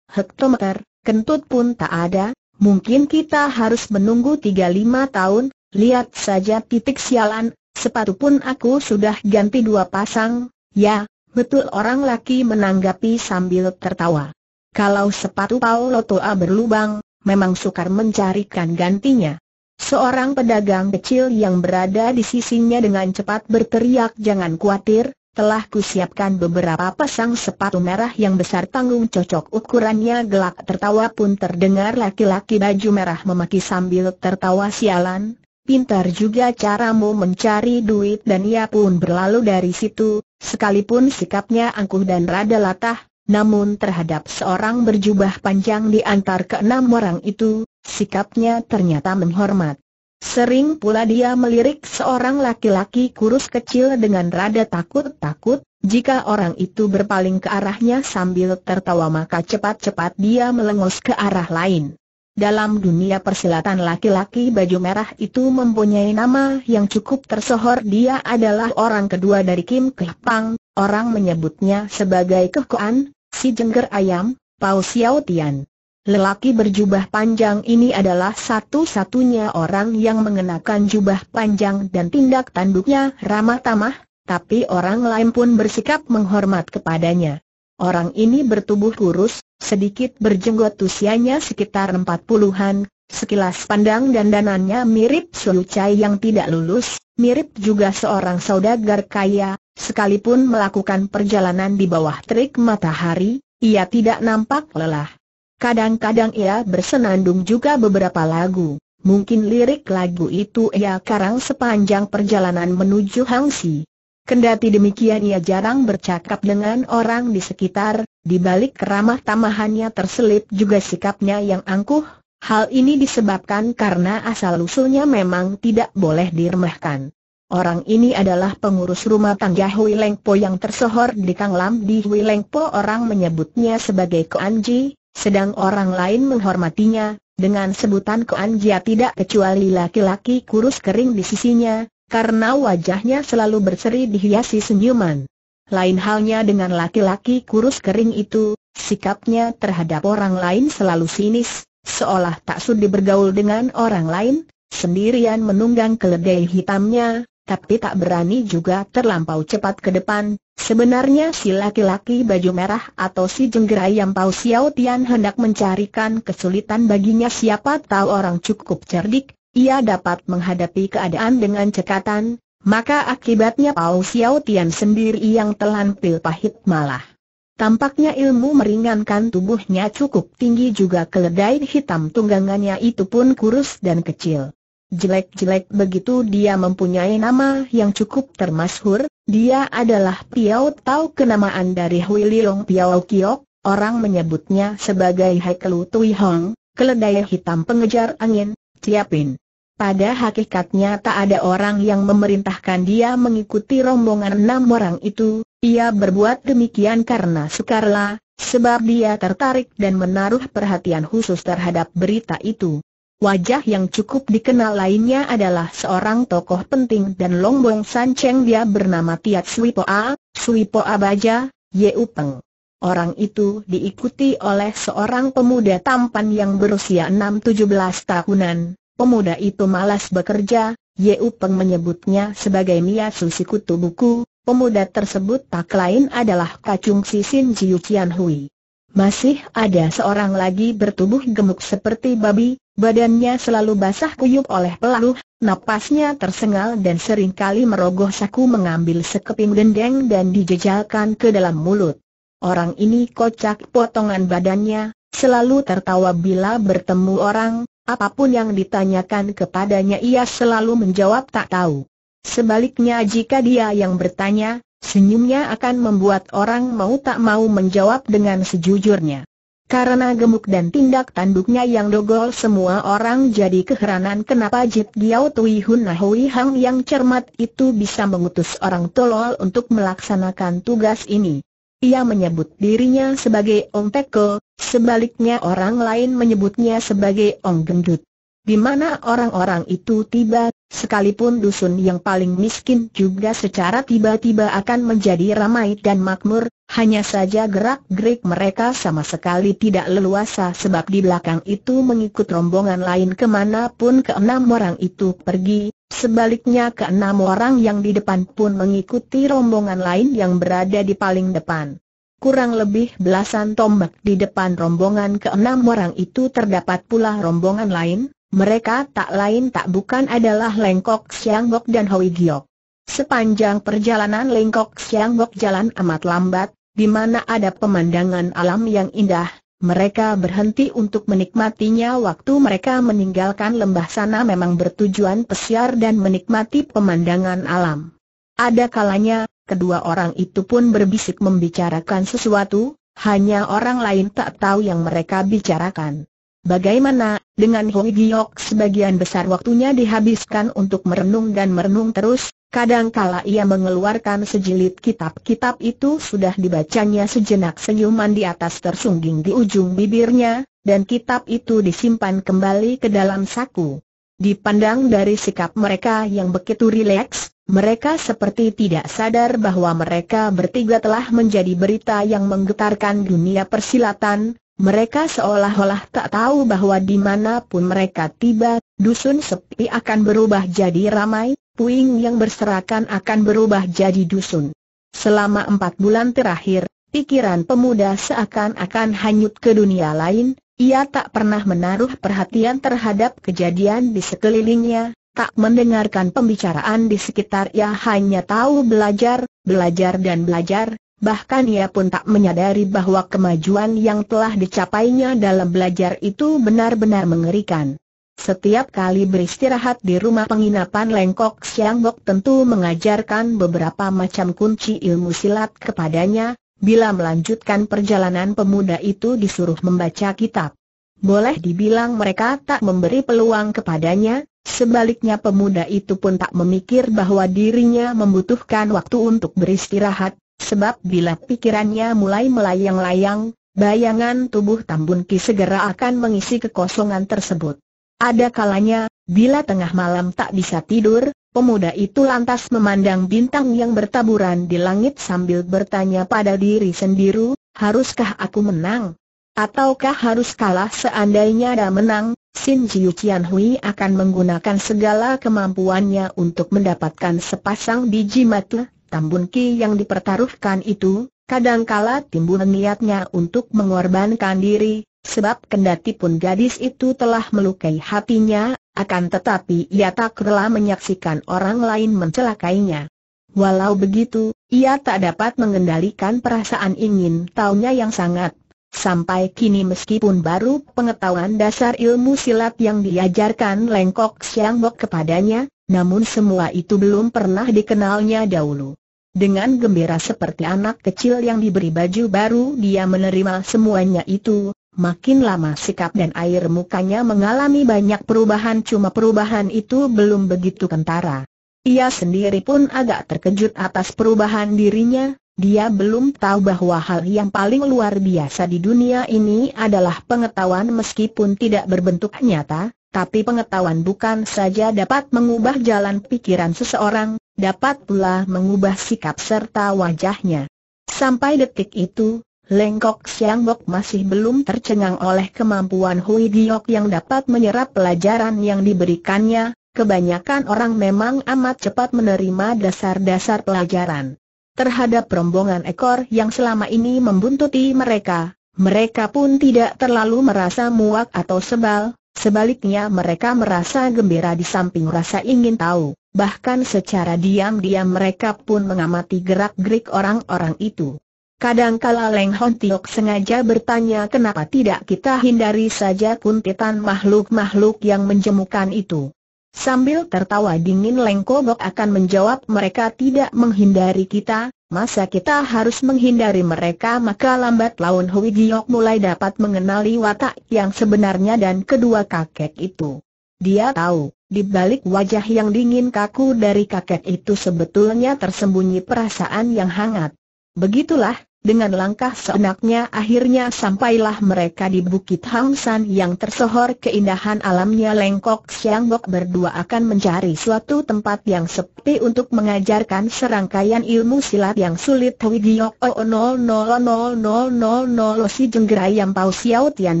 Hektometer, kentut pun tak ada, mungkin kita harus menunggu 35 tahun, lihat saja titik sialan, sepatu pun aku sudah ganti dua pasang, ya, betul orang laki menanggapi sambil tertawa. Kalau sepatu Paulo Toa berlubang, memang sukar mencarikan gantinya. Seorang pedagang kecil yang berada di sisinya dengan cepat berteriak jangan khawatir, telah kusiapkan beberapa pasang sepatu merah yang besar tanggung cocok ukurannya gelak tertawa pun terdengar laki-laki baju merah memaki sambil tertawa sialan, pintar juga caramu mencari duit dan ia pun berlalu dari situ, sekalipun sikapnya angkuh dan rada latah, namun terhadap seorang berjubah panjang di antar keenam orang itu, sikapnya ternyata menghormat. Sering pula dia melirik seorang laki-laki kurus kecil dengan rada takut-takut, jika orang itu berpaling ke arahnya sambil tertawa maka cepat-cepat dia melengos ke arah lain. Dalam dunia persilatan laki-laki baju merah itu mempunyai nama yang cukup tersohor dia adalah orang kedua dari Kim Kepang, orang menyebutnya sebagai Kekuan, si jengger ayam, paus Xiao Tian. Lelaki berjubah panjang ini adalah satu-satunya orang yang mengenakan jubah panjang dan tindak tanduknya ramah tamah, tapi orang lain pun bersikap menghormat kepadanya. Orang ini bertubuh kurus, Sedikit berjenggot usianya sekitar empat puluhan, sekilas pandang dandanannya mirip Sulu Chai yang tidak lulus, mirip juga seorang saudagar kaya, sekalipun melakukan perjalanan di bawah terik matahari, ia tidak nampak lelah. Kadang-kadang ia bersenandung juga beberapa lagu. Mungkin lirik lagu itu ia karang sepanjang perjalanan menuju Hangsi. Kendati demikian ia jarang bercakap dengan orang di sekitar, di balik keramah tamahannya terselip juga sikapnya yang angkuh, hal ini disebabkan karena asal-usulnya memang tidak boleh diremehkan. Orang ini adalah pengurus rumah tangga Hui Lengpo yang tersohor di Kang Lam di Hui Lengpo orang menyebutnya sebagai Koanji, sedang orang lain menghormatinya, dengan sebutan Koanjia tidak kecuali laki-laki kurus kering di sisinya, karena wajahnya selalu berseri dihiasi senyuman. Lain halnya dengan laki-laki kurus kering itu, sikapnya terhadap orang lain selalu sinis, seolah tak sudi bergaul dengan orang lain, sendirian menunggang keledai hitamnya, tapi tak berani juga terlampau cepat ke depan. Sebenarnya si laki-laki baju merah atau si jenggerai yang Pau Xiao Tian hendak mencarikan kesulitan baginya siapa tahu orang cukup cerdik, ia dapat menghadapi keadaan dengan cekatan, maka akibatnya Pao Xiao Tian sendiri yang telan pil pahit malah. Tampaknya ilmu meringankan tubuhnya cukup tinggi juga keledai hitam tunggangannya itu pun kurus dan kecil. Jelek-jelek begitu dia mempunyai nama yang cukup termasyhur, dia adalah Piao Tau kenamaan dari Hui Liong Piao Kiok, orang menyebutnya sebagai Haikelu Tui Hong, keledai hitam pengejar angin, Tiapin. Pada hakikatnya tak ada orang yang memerintahkan dia mengikuti rombongan enam orang itu, ia berbuat demikian karena sukarla, sebab dia tertarik dan menaruh perhatian khusus terhadap berita itu. Wajah yang cukup dikenal lainnya adalah seorang tokoh penting dan lombong sanceng dia bernama Tiat Suipoa, Suipoa Baja, Ye Yeupeng. Orang itu diikuti oleh seorang pemuda tampan yang berusia enam tujuh belas tahunan, Pemuda itu malas bekerja, Yeu Peng menyebutnya sebagai Susi Susiku Buku, pemuda tersebut tak lain adalah Kacung Sisin Jiu Qian Hui. Masih ada seorang lagi bertubuh gemuk seperti babi, badannya selalu basah kuyup oleh pelaruh, napasnya tersengal dan seringkali merogoh saku mengambil sekeping dendeng dan dijejalkan ke dalam mulut. Orang ini kocak potongan badannya, selalu tertawa bila bertemu orang, Apapun yang ditanyakan kepadanya ia selalu menjawab tak tahu. Sebaliknya jika dia yang bertanya, senyumnya akan membuat orang mau tak mau menjawab dengan sejujurnya. Karena gemuk dan tindak tanduknya yang dogol semua orang jadi keheranan kenapa Jip Giao Tui Hun Nahui Hang yang cermat itu bisa mengutus orang tolol untuk melaksanakan tugas ini. Ia menyebut dirinya sebagai Ong Teko, sebaliknya orang lain menyebutnya sebagai Ong Gendut. Di mana orang-orang itu tiba, sekalipun dusun yang paling miskin juga secara tiba-tiba akan menjadi ramai dan makmur, hanya saja gerak-gerik mereka sama sekali tidak leluasa sebab di belakang itu mengikut rombongan lain kemanapun keenam orang itu pergi, Sebaliknya keenam orang yang di depan pun mengikuti rombongan lain yang berada di paling depan. Kurang lebih belasan tombak di depan rombongan keenam orang itu terdapat pula rombongan lain, mereka tak lain tak bukan adalah Lengkok Siangbok dan Hoi Giok. Sepanjang perjalanan Lengkok Siangbok jalan amat lambat, di mana ada pemandangan alam yang indah, mereka berhenti untuk menikmatinya waktu mereka meninggalkan lembah sana memang bertujuan pesiar dan menikmati pemandangan alam. Ada kalanya, kedua orang itu pun berbisik membicarakan sesuatu, hanya orang lain tak tahu yang mereka bicarakan. Bagaimana, dengan Hong Giok sebagian besar waktunya dihabiskan untuk merenung dan merenung terus, kadangkala ia mengeluarkan sejilid kitab-kitab itu sudah dibacanya sejenak senyuman di atas tersungging di ujung bibirnya, dan kitab itu disimpan kembali ke dalam saku. Dipandang dari sikap mereka yang begitu rileks, mereka seperti tidak sadar bahwa mereka bertiga telah menjadi berita yang menggetarkan dunia persilatan, mereka seolah-olah tak tahu bahwa dimanapun mereka tiba, dusun sepi akan berubah jadi ramai, puing yang berserakan akan berubah jadi dusun. Selama empat bulan terakhir, pikiran pemuda seakan-akan hanyut ke dunia lain, ia tak pernah menaruh perhatian terhadap kejadian di sekelilingnya, tak mendengarkan pembicaraan di sekitar ia hanya tahu belajar, belajar dan belajar, bahkan ia pun tak menyadari bahwa kemajuan yang telah dicapainya dalam belajar itu benar-benar mengerikan. Setiap kali beristirahat di rumah penginapan Lengkok Siangbok tentu mengajarkan beberapa macam kunci ilmu silat kepadanya, bila melanjutkan perjalanan pemuda itu disuruh membaca kitab. Boleh dibilang mereka tak memberi peluang kepadanya, sebaliknya pemuda itu pun tak memikir bahwa dirinya membutuhkan waktu untuk beristirahat, Sebab bila pikirannya mulai melayang-layang, bayangan tubuh Tambun Ki segera akan mengisi kekosongan tersebut. Ada kalanya, bila tengah malam tak bisa tidur, pemuda itu lantas memandang bintang yang bertaburan di langit sambil bertanya pada diri sendiri, haruskah aku menang? Ataukah harus kalah seandainya ada menang, Sin Jiu Qian Hui akan menggunakan segala kemampuannya untuk mendapatkan sepasang biji mata Tambun Ki yang dipertaruhkan itu, kadangkala timbul niatnya untuk mengorbankan diri, sebab kendati pun gadis itu telah melukai hatinya, akan tetapi ia tak rela menyaksikan orang lain mencelakainya. Walau begitu, ia tak dapat mengendalikan perasaan ingin taunya yang sangat. Sampai kini meskipun baru pengetahuan dasar ilmu silat yang diajarkan Lengkok Siangbok kepadanya, namun semua itu belum pernah dikenalnya dahulu. Dengan gembira seperti anak kecil yang diberi baju baru dia menerima semuanya itu, makin lama sikap dan air mukanya mengalami banyak perubahan cuma perubahan itu belum begitu kentara. Ia sendiri pun agak terkejut atas perubahan dirinya, dia belum tahu bahwa hal yang paling luar biasa di dunia ini adalah pengetahuan meskipun tidak berbentuk nyata, tapi pengetahuan bukan saja dapat mengubah jalan pikiran seseorang, dapat pula mengubah sikap serta wajahnya. Sampai detik itu, Lengkok Siang Bok masih belum tercengang oleh kemampuan Hui Giok yang dapat menyerap pelajaran yang diberikannya, kebanyakan orang memang amat cepat menerima dasar-dasar pelajaran. Terhadap rombongan ekor yang selama ini membuntuti mereka, mereka pun tidak terlalu merasa muak atau sebal, Sebaliknya mereka merasa gembira di samping rasa ingin tahu, bahkan secara diam-diam mereka pun mengamati gerak-gerik orang-orang itu. Kadangkala Leng Hon Tiok sengaja bertanya kenapa tidak kita hindari saja kuntitan makhluk-makhluk yang menjemukan itu. Sambil tertawa dingin Leng Kobok akan menjawab mereka tidak menghindari kita, masa kita harus menghindari mereka maka lambat laun Hui Giok mulai dapat mengenali watak yang sebenarnya dan kedua kakek itu. Dia tahu, di balik wajah yang dingin kaku dari kakek itu sebetulnya tersembunyi perasaan yang hangat. Begitulah, dengan langkah seenaknya akhirnya sampailah mereka di Bukit Hang San yang tersohor keindahan alamnya Lengkok Siang Bok berdua akan mencari suatu tempat yang sepi untuk mengajarkan serangkaian ilmu silat yang sulit Wigiok No nol nol nol nol nol nol si jenggerayam Pau Xiao Tian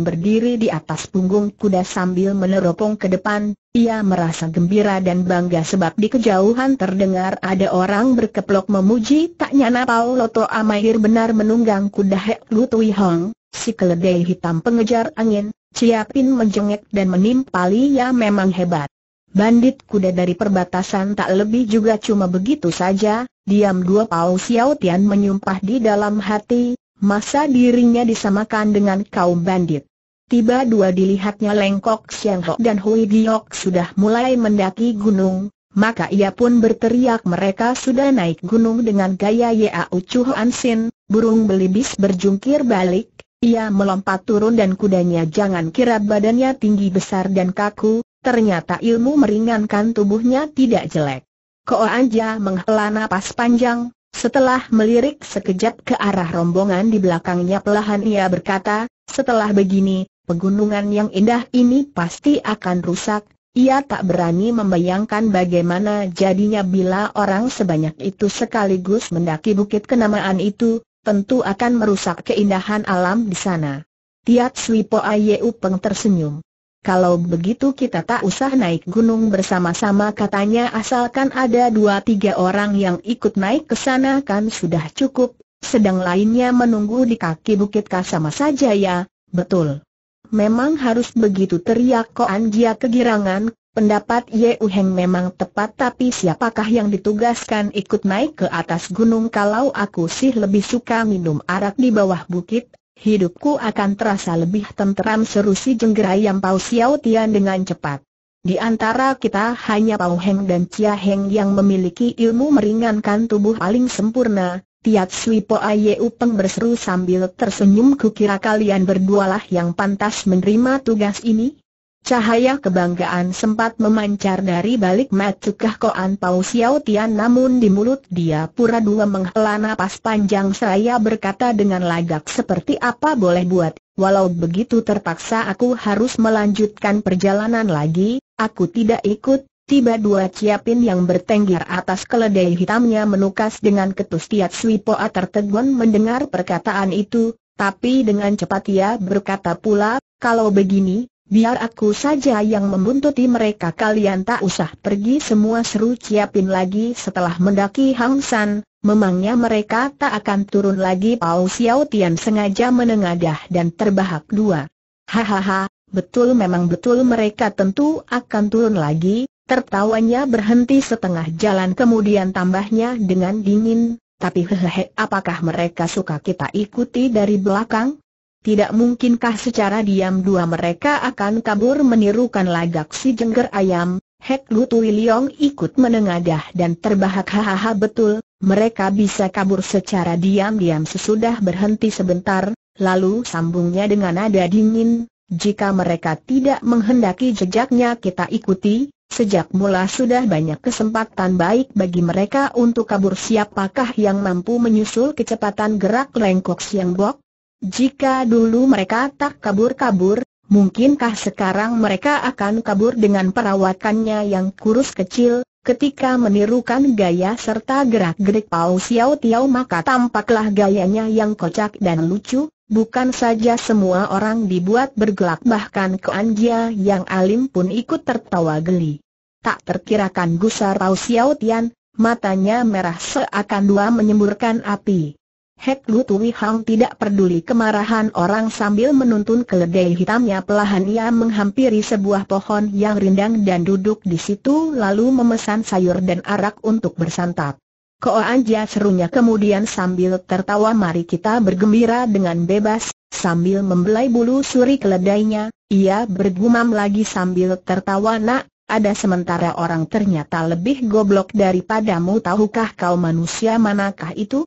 berdiri di atas punggung kuda sambil meneropong ke depan, ia merasa gembira dan bangga sebab di kejauhan terdengar ada orang berkeplok memuji tak nyana Paulo To Amair benar menunggang kuda Hek Lutui Hong, si keledai hitam pengejar angin, Ciapin menjengek dan menimpali ya memang hebat. Bandit kuda dari perbatasan tak lebih juga cuma begitu saja, diam dua Paul Xiao Tian menyumpah di dalam hati, masa dirinya disamakan dengan kaum bandit tiba dua dilihatnya Lengkok Siang Ho dan Hui Giok sudah mulai mendaki gunung, maka ia pun berteriak mereka sudah naik gunung dengan gaya Yau Chu Hoan burung belibis berjungkir balik, ia melompat turun dan kudanya jangan kira badannya tinggi besar dan kaku, ternyata ilmu meringankan tubuhnya tidak jelek. Ko Anja menghela napas panjang, setelah melirik sekejap ke arah rombongan di belakangnya pelahan ia berkata, setelah begini, Pegunungan yang indah ini pasti akan rusak, ia tak berani membayangkan bagaimana jadinya bila orang sebanyak itu sekaligus mendaki bukit kenamaan itu, tentu akan merusak keindahan alam di sana. Tiat Sui Po Peng tersenyum. Kalau begitu kita tak usah naik gunung bersama-sama katanya asalkan ada dua tiga orang yang ikut naik ke sana kan sudah cukup, sedang lainnya menunggu di kaki bukit sama saja ya, betul. Memang harus begitu teriak Koan Jia kegirangan, pendapat Ye Heng memang tepat tapi siapakah yang ditugaskan ikut naik ke atas gunung kalau aku sih lebih suka minum arak di bawah bukit, hidupku akan terasa lebih tenteram seru si yang Pau Xiao Tian dengan cepat. Di antara kita hanya Pau Heng dan Chia Heng yang memiliki ilmu meringankan tubuh paling sempurna, Tiat Sui Po Aye Upeng berseru sambil tersenyum kukira kalian berdualah yang pantas menerima tugas ini. Cahaya kebanggaan sempat memancar dari balik macukah koan Pau Xiao Tian namun di mulut dia pura dua menghela napas panjang seraya berkata dengan lagak seperti apa boleh buat, walau begitu terpaksa aku harus melanjutkan perjalanan lagi, aku tidak ikut, Tiba dua ciapin yang bertengger atas keledai hitamnya menukas dengan ketus Tiat Sui Poa tertegun mendengar perkataan itu, tapi dengan cepat ia berkata pula, kalau begini, biar aku saja yang membuntuti mereka kalian tak usah pergi semua seru ciapin lagi setelah mendaki Hang San, memangnya mereka tak akan turun lagi Pao Xiao Tian sengaja menengadah dan terbahak dua. Hahaha, betul memang betul mereka tentu akan turun lagi, Tertawanya berhenti setengah jalan kemudian tambahnya dengan dingin, tapi hehehe apakah mereka suka kita ikuti dari belakang? Tidak mungkinkah secara diam dua mereka akan kabur menirukan lagak si jengger ayam? Hek Lutui Liong ikut menengadah dan terbahak hahaha betul, mereka bisa kabur secara diam-diam sesudah berhenti sebentar, lalu sambungnya dengan nada dingin, jika mereka tidak menghendaki jejaknya kita ikuti, Sejak mula sudah banyak kesempatan baik bagi mereka untuk kabur siapakah yang mampu menyusul kecepatan gerak lengkok Siang Bok? Jika dulu mereka tak kabur-kabur, mungkinkah sekarang mereka akan kabur dengan perawatannya yang kurus kecil, ketika menirukan gaya serta gerak-gerik paus Xiao Tiao maka tampaklah gayanya yang kocak dan lucu, Bukan saja semua orang dibuat bergelak bahkan Kuan Jia yang alim pun ikut tertawa geli. Tak terkirakan Gusar Rao Xiao Tian, matanya merah seakan dua menyemburkan api. Hek Lu Tui Hang tidak peduli kemarahan orang sambil menuntun keledai hitamnya pelahan ia menghampiri sebuah pohon yang rindang dan duduk di situ lalu memesan sayur dan arak untuk bersantap. Kau aja serunya kemudian sambil tertawa mari kita bergembira dengan bebas, sambil membelai bulu suri keledainya, ia bergumam lagi sambil tertawa nak, ada sementara orang ternyata lebih goblok daripadamu tahukah kau manusia manakah itu?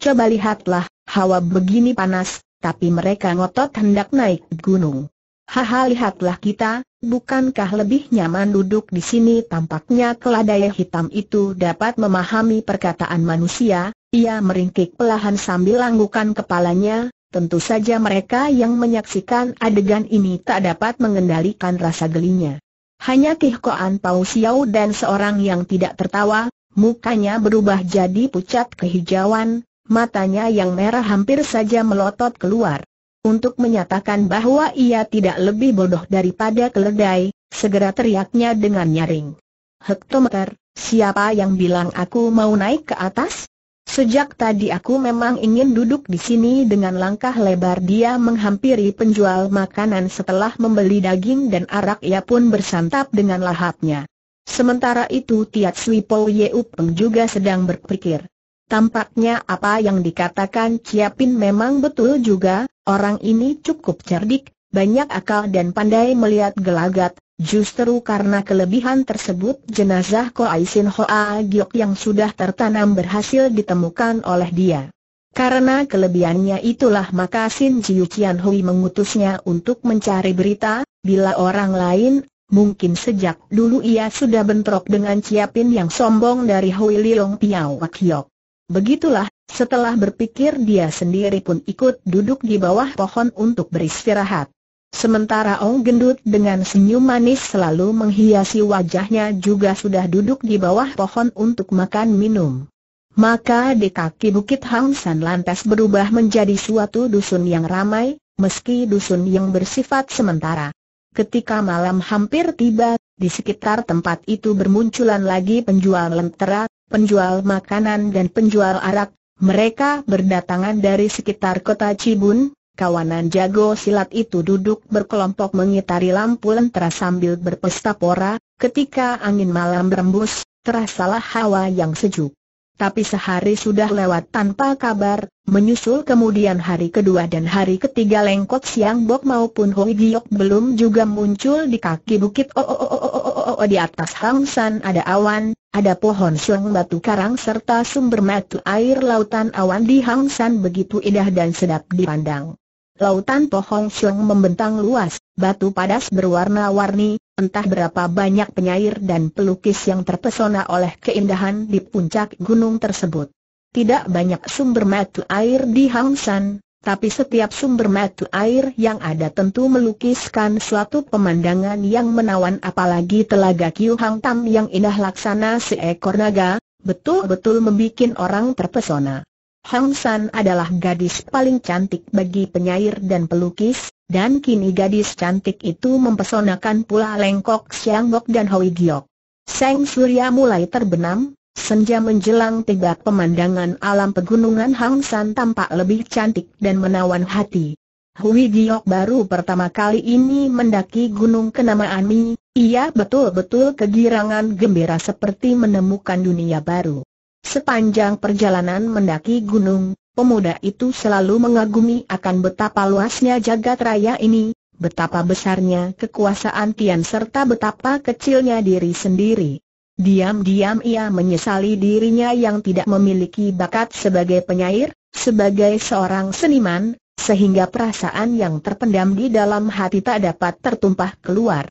Coba lihatlah, hawa begini panas, tapi mereka ngotot hendak naik gunung. Haha lihatlah kita, bukankah lebih nyaman duduk di sini tampaknya keledai hitam itu dapat memahami perkataan manusia, ia meringkik pelahan sambil anggukan kepalanya, tentu saja mereka yang menyaksikan adegan ini tak dapat mengendalikan rasa gelinya. Hanya kihkoan pausiau Pau dan seorang yang tidak tertawa, mukanya berubah jadi pucat kehijauan, matanya yang merah hampir saja melotot keluar untuk menyatakan bahwa ia tidak lebih bodoh daripada keledai, segera teriaknya dengan nyaring. Hektometer, siapa yang bilang aku mau naik ke atas? Sejak tadi aku memang ingin duduk di sini dengan langkah lebar dia menghampiri penjual makanan setelah membeli daging dan arak ia pun bersantap dengan lahapnya. Sementara itu Tiat Sui Po Yeu juga sedang berpikir. Tampaknya apa yang dikatakan Ciapin memang betul juga, orang ini cukup cerdik, banyak akal dan pandai melihat gelagat, justru karena kelebihan tersebut jenazah Ko Aisin Hoa Giok yang sudah tertanam berhasil ditemukan oleh dia. Karena kelebihannya itulah maka Sin Jiu Qian Hui mengutusnya untuk mencari berita, bila orang lain, mungkin sejak dulu ia sudah bentrok dengan Ciapin yang sombong dari Hui Liong Piao Wakyok. Begitulah, setelah berpikir dia sendiri pun ikut duduk di bawah pohon untuk beristirahat. Sementara Ong Gendut dengan senyum manis selalu menghiasi wajahnya juga sudah duduk di bawah pohon untuk makan minum. Maka di kaki Bukit Hang San lantas berubah menjadi suatu dusun yang ramai, meski dusun yang bersifat sementara. Ketika malam hampir tiba, di sekitar tempat itu bermunculan lagi penjual lentera, penjual makanan dan penjual arak, mereka berdatangan dari sekitar kota Cibun, kawanan jago silat itu duduk berkelompok mengitari lampu lentera sambil berpesta pora, ketika angin malam berembus, terasalah hawa yang sejuk. Tapi sehari sudah lewat tanpa kabar, menyusul kemudian hari kedua dan hari ketiga Lengkot Siang Bok maupun Hoi Giok belum juga muncul di kaki bukit. Oh, oh, oh, oh, oh, oh, di atas Hang San ada awan, ada pohon siung batu karang serta sumber mata air lautan awan di Hang San begitu indah dan sedap dipandang. Lautan pohon sung membentang luas, batu padas berwarna-warni, entah berapa banyak penyair dan pelukis yang terpesona oleh keindahan di puncak gunung tersebut. Tidak banyak sumber mata air di Hang San, tapi setiap sumber mata air yang ada tentu melukiskan suatu pemandangan yang menawan apalagi telaga Kiu Hang Tam yang indah laksana seekor naga, betul-betul membuat orang terpesona. Hang San adalah gadis paling cantik bagi penyair dan pelukis, dan kini gadis cantik itu mempesonakan pula Lengkok Sianggok dan Hoi Giok. Seng Surya mulai terbenam, Senja menjelang tiba pemandangan alam pegunungan Hang San tampak lebih cantik dan menawan hati. Hui Giok baru pertama kali ini mendaki gunung kenamaan Mi, ia betul-betul kegirangan gembira seperti menemukan dunia baru. Sepanjang perjalanan mendaki gunung, pemuda itu selalu mengagumi akan betapa luasnya jagat raya ini, betapa besarnya kekuasaan Tian serta betapa kecilnya diri sendiri. Diam-diam ia menyesali dirinya yang tidak memiliki bakat sebagai penyair, sebagai seorang seniman, sehingga perasaan yang terpendam di dalam hati tak dapat tertumpah keluar.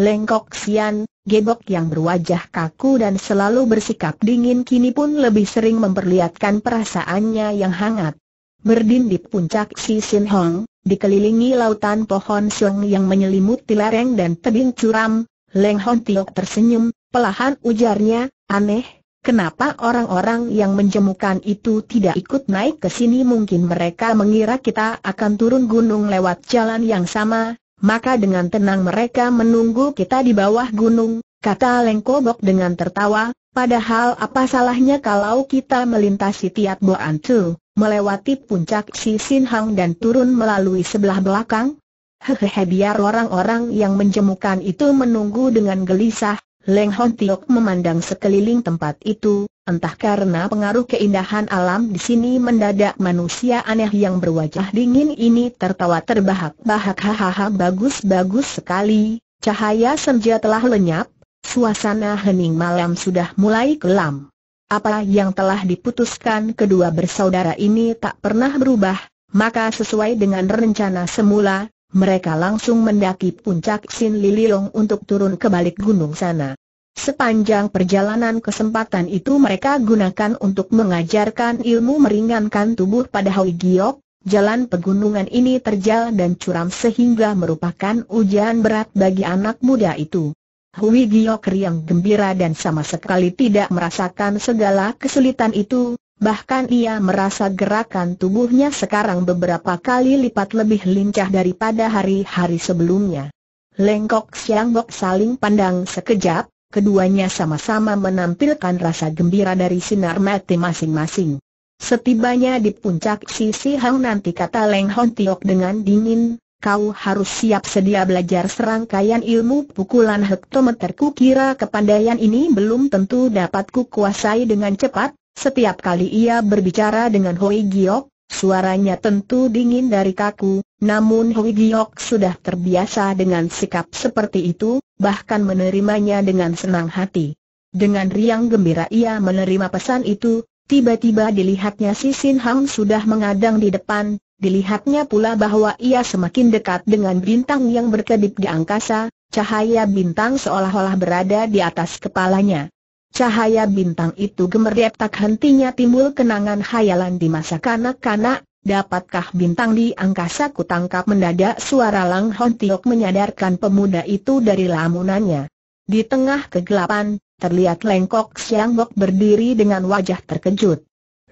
Lengkok Sian, gebok yang berwajah kaku dan selalu bersikap dingin kini pun lebih sering memperlihatkan perasaannya yang hangat. Berdin di puncak Si Sin Hong, dikelilingi lautan pohon siung yang menyelimuti lereng dan tebing curam, Leng Hon Tio tersenyum, Pelahan ujarnya, aneh, Kenapa orang-orang yang menjemukan itu tidak ikut naik ke sini mungkin mereka mengira kita akan turun gunung lewat jalan yang sama, maka dengan tenang mereka menunggu kita di bawah gunung, kata Lengkobok dengan tertawa, padahal apa salahnya kalau kita melintasi tiap Boan Tu, melewati puncak Si Sin Hang dan turun melalui sebelah belakang? Hehehe biar orang-orang yang menjemukan itu menunggu dengan gelisah, Leng Hon Tiok memandang sekeliling tempat itu, entah karena pengaruh keindahan alam di sini mendadak manusia aneh yang berwajah dingin ini tertawa terbahak-bahak hahaha bagus-bagus sekali, cahaya senja telah lenyap, suasana hening malam sudah mulai kelam. Apa yang telah diputuskan kedua bersaudara ini tak pernah berubah, maka sesuai dengan rencana semula, mereka langsung mendaki puncak Sin Lililong untuk turun ke balik gunung sana. Sepanjang perjalanan kesempatan itu mereka gunakan untuk mengajarkan ilmu meringankan tubuh pada Hoi Giok, jalan pegunungan ini terjal dan curam sehingga merupakan ujian berat bagi anak muda itu. Hui Giok riang gembira dan sama sekali tidak merasakan segala kesulitan itu, Bahkan ia merasa gerakan tubuhnya sekarang beberapa kali lipat lebih lincah daripada hari-hari sebelumnya. Lengkok Siang Bok saling pandang sekejap, keduanya sama-sama menampilkan rasa gembira dari sinar mati masing-masing. Setibanya di puncak sisi Hang nanti kata Leng Hon Tiok dengan dingin, kau harus siap sedia belajar serangkaian ilmu pukulan hektometer kira kepandaian ini belum tentu dapat kuasai dengan cepat, setiap kali ia berbicara dengan Hoi Giok, suaranya tentu dingin dari kaku, namun Hoi Giok sudah terbiasa dengan sikap seperti itu, bahkan menerimanya dengan senang hati. Dengan riang gembira ia menerima pesan itu, tiba-tiba dilihatnya si Sin Hang sudah mengadang di depan, dilihatnya pula bahwa ia semakin dekat dengan bintang yang berkedip di angkasa, cahaya bintang seolah-olah berada di atas kepalanya. Cahaya bintang itu gemerlap tak hentinya timbul kenangan hayalan di masa kanak-kanak, dapatkah bintang di angkasa ku tangkap mendadak suara Lang Hon Tiok menyadarkan pemuda itu dari lamunannya. Di tengah kegelapan, terlihat Lengkok Siang Bok berdiri dengan wajah terkejut.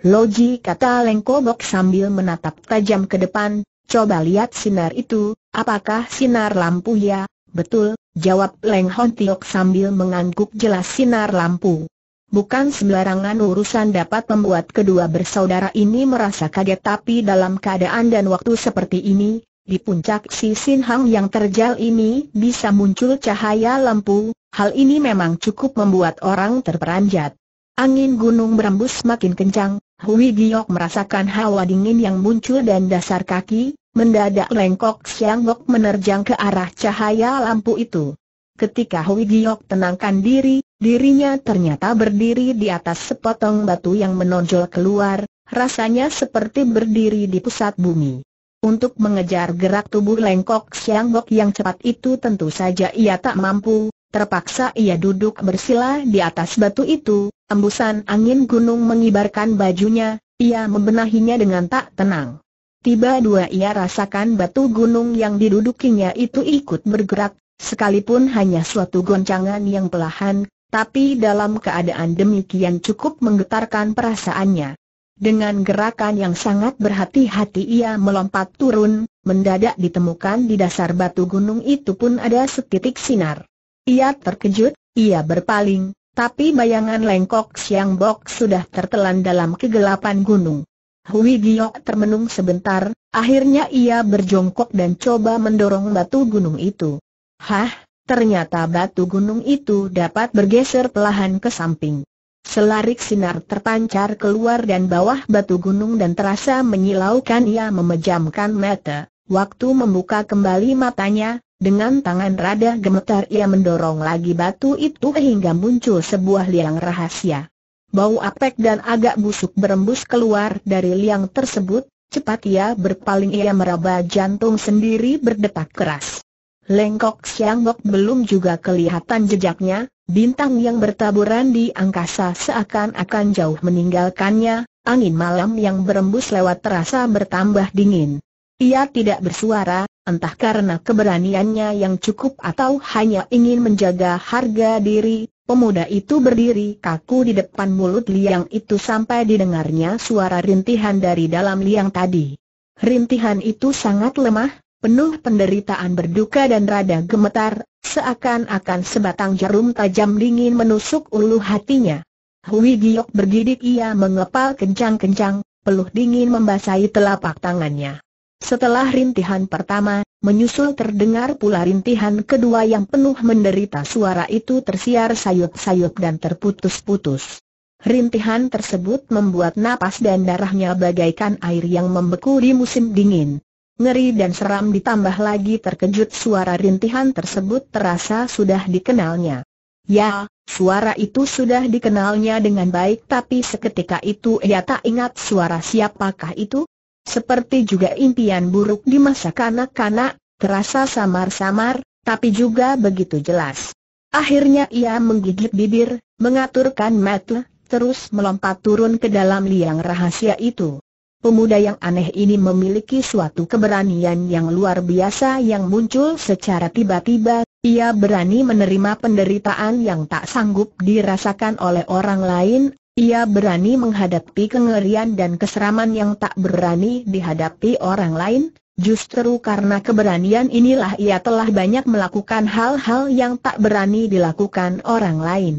Loji kata Lengkok Bok sambil menatap tajam ke depan, coba lihat sinar itu, apakah sinar lampu ya, betul, Jawab Leng Hon Tiok sambil mengangguk jelas sinar lampu. Bukan sembarangan urusan dapat membuat kedua bersaudara ini merasa kaget tapi dalam keadaan dan waktu seperti ini, di puncak si Sin Hang yang terjal ini bisa muncul cahaya lampu, hal ini memang cukup membuat orang terperanjat. Angin gunung berembus semakin kencang, Hui Giok merasakan hawa dingin yang muncul dan dasar kaki, Mendadak lengkok siangok menerjang ke arah cahaya lampu itu. Ketika Hui Giok tenangkan diri, dirinya ternyata berdiri di atas sepotong batu yang menonjol keluar, rasanya seperti berdiri di pusat bumi. Untuk mengejar gerak tubuh lengkok Sianggok yang cepat itu tentu saja ia tak mampu, terpaksa ia duduk bersila di atas batu itu, embusan angin gunung mengibarkan bajunya, ia membenahinya dengan tak tenang tiba-dua ia rasakan batu gunung yang didudukinya itu ikut bergerak, sekalipun hanya suatu goncangan yang perlahan, tapi dalam keadaan demikian cukup menggetarkan perasaannya. Dengan gerakan yang sangat berhati-hati ia melompat turun, mendadak ditemukan di dasar batu gunung itu pun ada setitik sinar. Ia terkejut, ia berpaling, tapi bayangan lengkok Siang Bok sudah tertelan dalam kegelapan gunung. Hui Giok termenung sebentar, akhirnya ia berjongkok dan coba mendorong batu gunung itu. Hah, ternyata batu gunung itu dapat bergeser pelahan ke samping. Selarik sinar terpancar keluar dan bawah batu gunung dan terasa menyilaukan ia memejamkan mata. Waktu membuka kembali matanya, dengan tangan rada gemetar ia mendorong lagi batu itu hingga muncul sebuah liang rahasia. Bau apek dan agak busuk berembus keluar dari liang tersebut, cepat ia berpaling ia meraba jantung sendiri berdetak keras. Lengkok Sianggok belum juga kelihatan jejaknya, bintang yang bertaburan di angkasa seakan-akan jauh meninggalkannya, angin malam yang berembus lewat terasa bertambah dingin. Ia tidak bersuara, entah karena keberaniannya yang cukup atau hanya ingin menjaga harga diri, Pemuda itu berdiri kaku di depan mulut liang itu sampai didengarnya suara rintihan dari dalam liang tadi. Rintihan itu sangat lemah, penuh penderitaan berduka dan rada gemetar, seakan-akan sebatang jarum tajam dingin menusuk ulu hatinya. Hui Giok bergidik ia mengepal kencang-kencang, peluh dingin membasahi telapak tangannya. Setelah rintihan pertama, Menyusul terdengar pula rintihan kedua yang penuh menderita suara itu tersiar sayup-sayup dan terputus-putus. Rintihan tersebut membuat napas dan darahnya bagaikan air yang membeku di musim dingin. Ngeri dan seram ditambah lagi terkejut suara rintihan tersebut terasa sudah dikenalnya. Ya, suara itu sudah dikenalnya dengan baik tapi seketika itu ia tak ingat suara siapakah itu, seperti juga impian buruk di masa kanak-kanak, terasa samar-samar, tapi juga begitu jelas. Akhirnya ia menggigit bibir, mengaturkan mata, terus melompat turun ke dalam liang rahasia itu. Pemuda yang aneh ini memiliki suatu keberanian yang luar biasa yang muncul secara tiba-tiba, ia berani menerima penderitaan yang tak sanggup dirasakan oleh orang lain, ia berani menghadapi kengerian dan keseraman yang tak berani dihadapi orang lain, justru karena keberanian inilah ia telah banyak melakukan hal-hal yang tak berani dilakukan orang lain.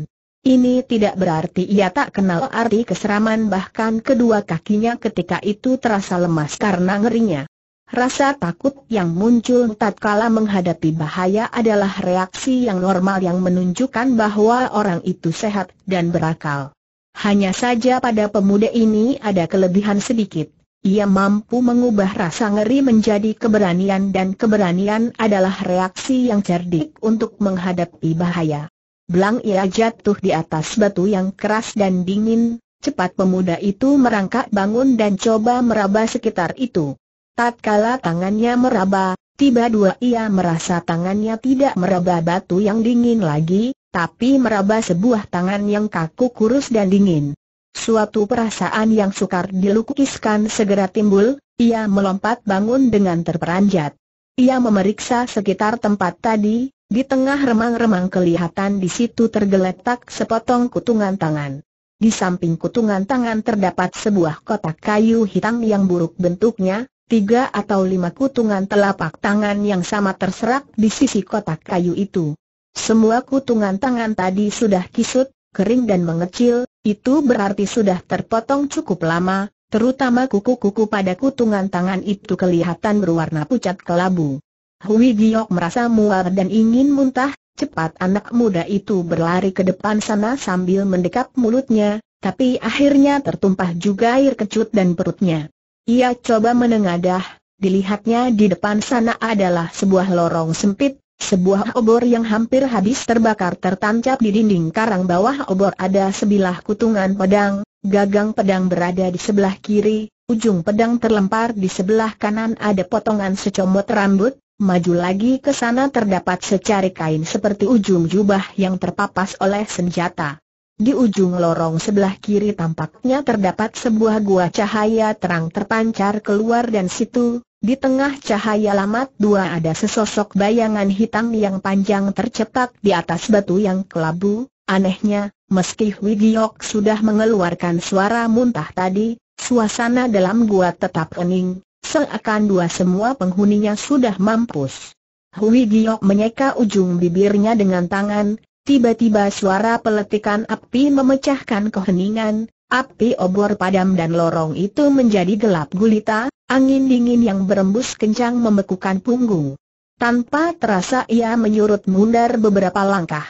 Ini tidak berarti ia tak kenal arti keseraman bahkan kedua kakinya ketika itu terasa lemas karena ngerinya. Rasa takut yang muncul tatkala menghadapi bahaya adalah reaksi yang normal yang menunjukkan bahwa orang itu sehat dan berakal. Hanya saja pada pemuda ini ada kelebihan sedikit. Ia mampu mengubah rasa ngeri menjadi keberanian dan keberanian adalah reaksi yang cerdik untuk menghadapi bahaya. Belang ia jatuh di atas batu yang keras dan dingin, cepat pemuda itu merangkak bangun dan coba meraba sekitar itu. Tatkala tangannya meraba, tiba dua ia merasa tangannya tidak meraba batu yang dingin lagi, tapi meraba sebuah tangan yang kaku kurus dan dingin. Suatu perasaan yang sukar dilukiskan segera timbul, ia melompat bangun dengan terperanjat. Ia memeriksa sekitar tempat tadi, di tengah remang-remang kelihatan di situ tergeletak sepotong kutungan tangan. Di samping kutungan tangan terdapat sebuah kotak kayu hitam yang buruk bentuknya, tiga atau lima kutungan telapak tangan yang sama terserak di sisi kotak kayu itu. Semua kutungan tangan tadi sudah kisut, kering dan mengecil, itu berarti sudah terpotong cukup lama, terutama kuku-kuku pada kutungan tangan itu kelihatan berwarna pucat kelabu. Hui Giok merasa mual dan ingin muntah, cepat anak muda itu berlari ke depan sana sambil mendekap mulutnya, tapi akhirnya tertumpah juga air kecut dan perutnya. Ia coba menengadah, dilihatnya di depan sana adalah sebuah lorong sempit, sebuah obor yang hampir habis terbakar tertancap di dinding karang bawah obor ada sebilah kutungan pedang, gagang pedang berada di sebelah kiri, ujung pedang terlempar di sebelah kanan ada potongan secomot rambut, maju lagi ke sana terdapat secari kain seperti ujung jubah yang terpapas oleh senjata. Di ujung lorong sebelah kiri tampaknya terdapat sebuah gua cahaya terang terpancar keluar dan situ, di tengah cahaya lamat dua ada sesosok bayangan hitam yang panjang tercepat di atas batu yang kelabu, anehnya, meski Wigiok sudah mengeluarkan suara muntah tadi, suasana dalam gua tetap kening. seakan dua semua penghuninya sudah mampus. Hui menyeka ujung bibirnya dengan tangan, tiba-tiba suara peletikan api memecahkan keheningan, Api obor padam dan lorong itu menjadi gelap gulita, angin dingin yang berembus kencang membekukan punggung. Tanpa terasa ia menyurut mundar beberapa langkah.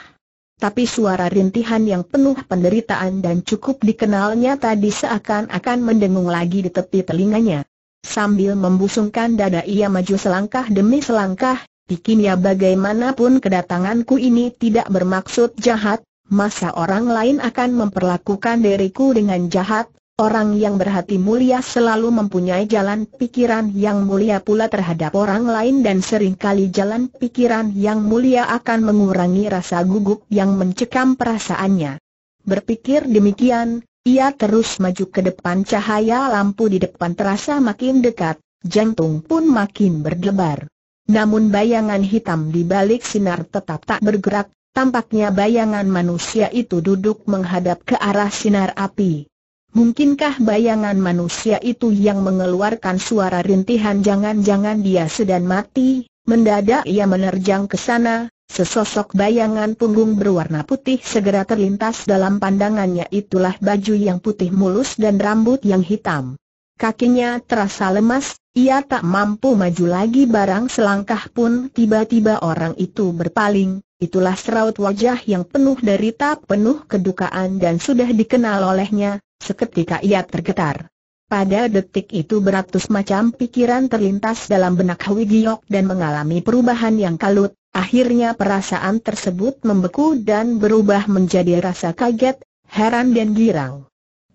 Tapi suara rintihan yang penuh penderitaan dan cukup dikenalnya tadi seakan-akan mendengung lagi di tepi telinganya. Sambil membusungkan dada ia maju selangkah demi selangkah, pikirnya bagaimanapun kedatanganku ini tidak bermaksud jahat, masa orang lain akan memperlakukan diriku dengan jahat, orang yang berhati mulia selalu mempunyai jalan pikiran yang mulia pula terhadap orang lain dan seringkali jalan pikiran yang mulia akan mengurangi rasa gugup yang mencekam perasaannya. Berpikir demikian, ia terus maju ke depan cahaya lampu di depan terasa makin dekat, jantung pun makin berdebar. Namun bayangan hitam di balik sinar tetap tak bergerak, Tampaknya bayangan manusia itu duduk menghadap ke arah sinar api. Mungkinkah bayangan manusia itu yang mengeluarkan suara rintihan jangan-jangan dia sedang mati? Mendadak ia menerjang ke sana, sesosok bayangan punggung berwarna putih segera terlintas dalam pandangannya itulah baju yang putih mulus dan rambut yang hitam. Kakinya terasa lemas, ia tak mampu maju lagi barang selangkah pun tiba-tiba orang itu berpaling, itulah seraut wajah yang penuh derita penuh kedukaan dan sudah dikenal olehnya, seketika ia tergetar. Pada detik itu beratus macam pikiran terlintas dalam benak Hwi Giok dan mengalami perubahan yang kalut, akhirnya perasaan tersebut membeku dan berubah menjadi rasa kaget, heran dan girang.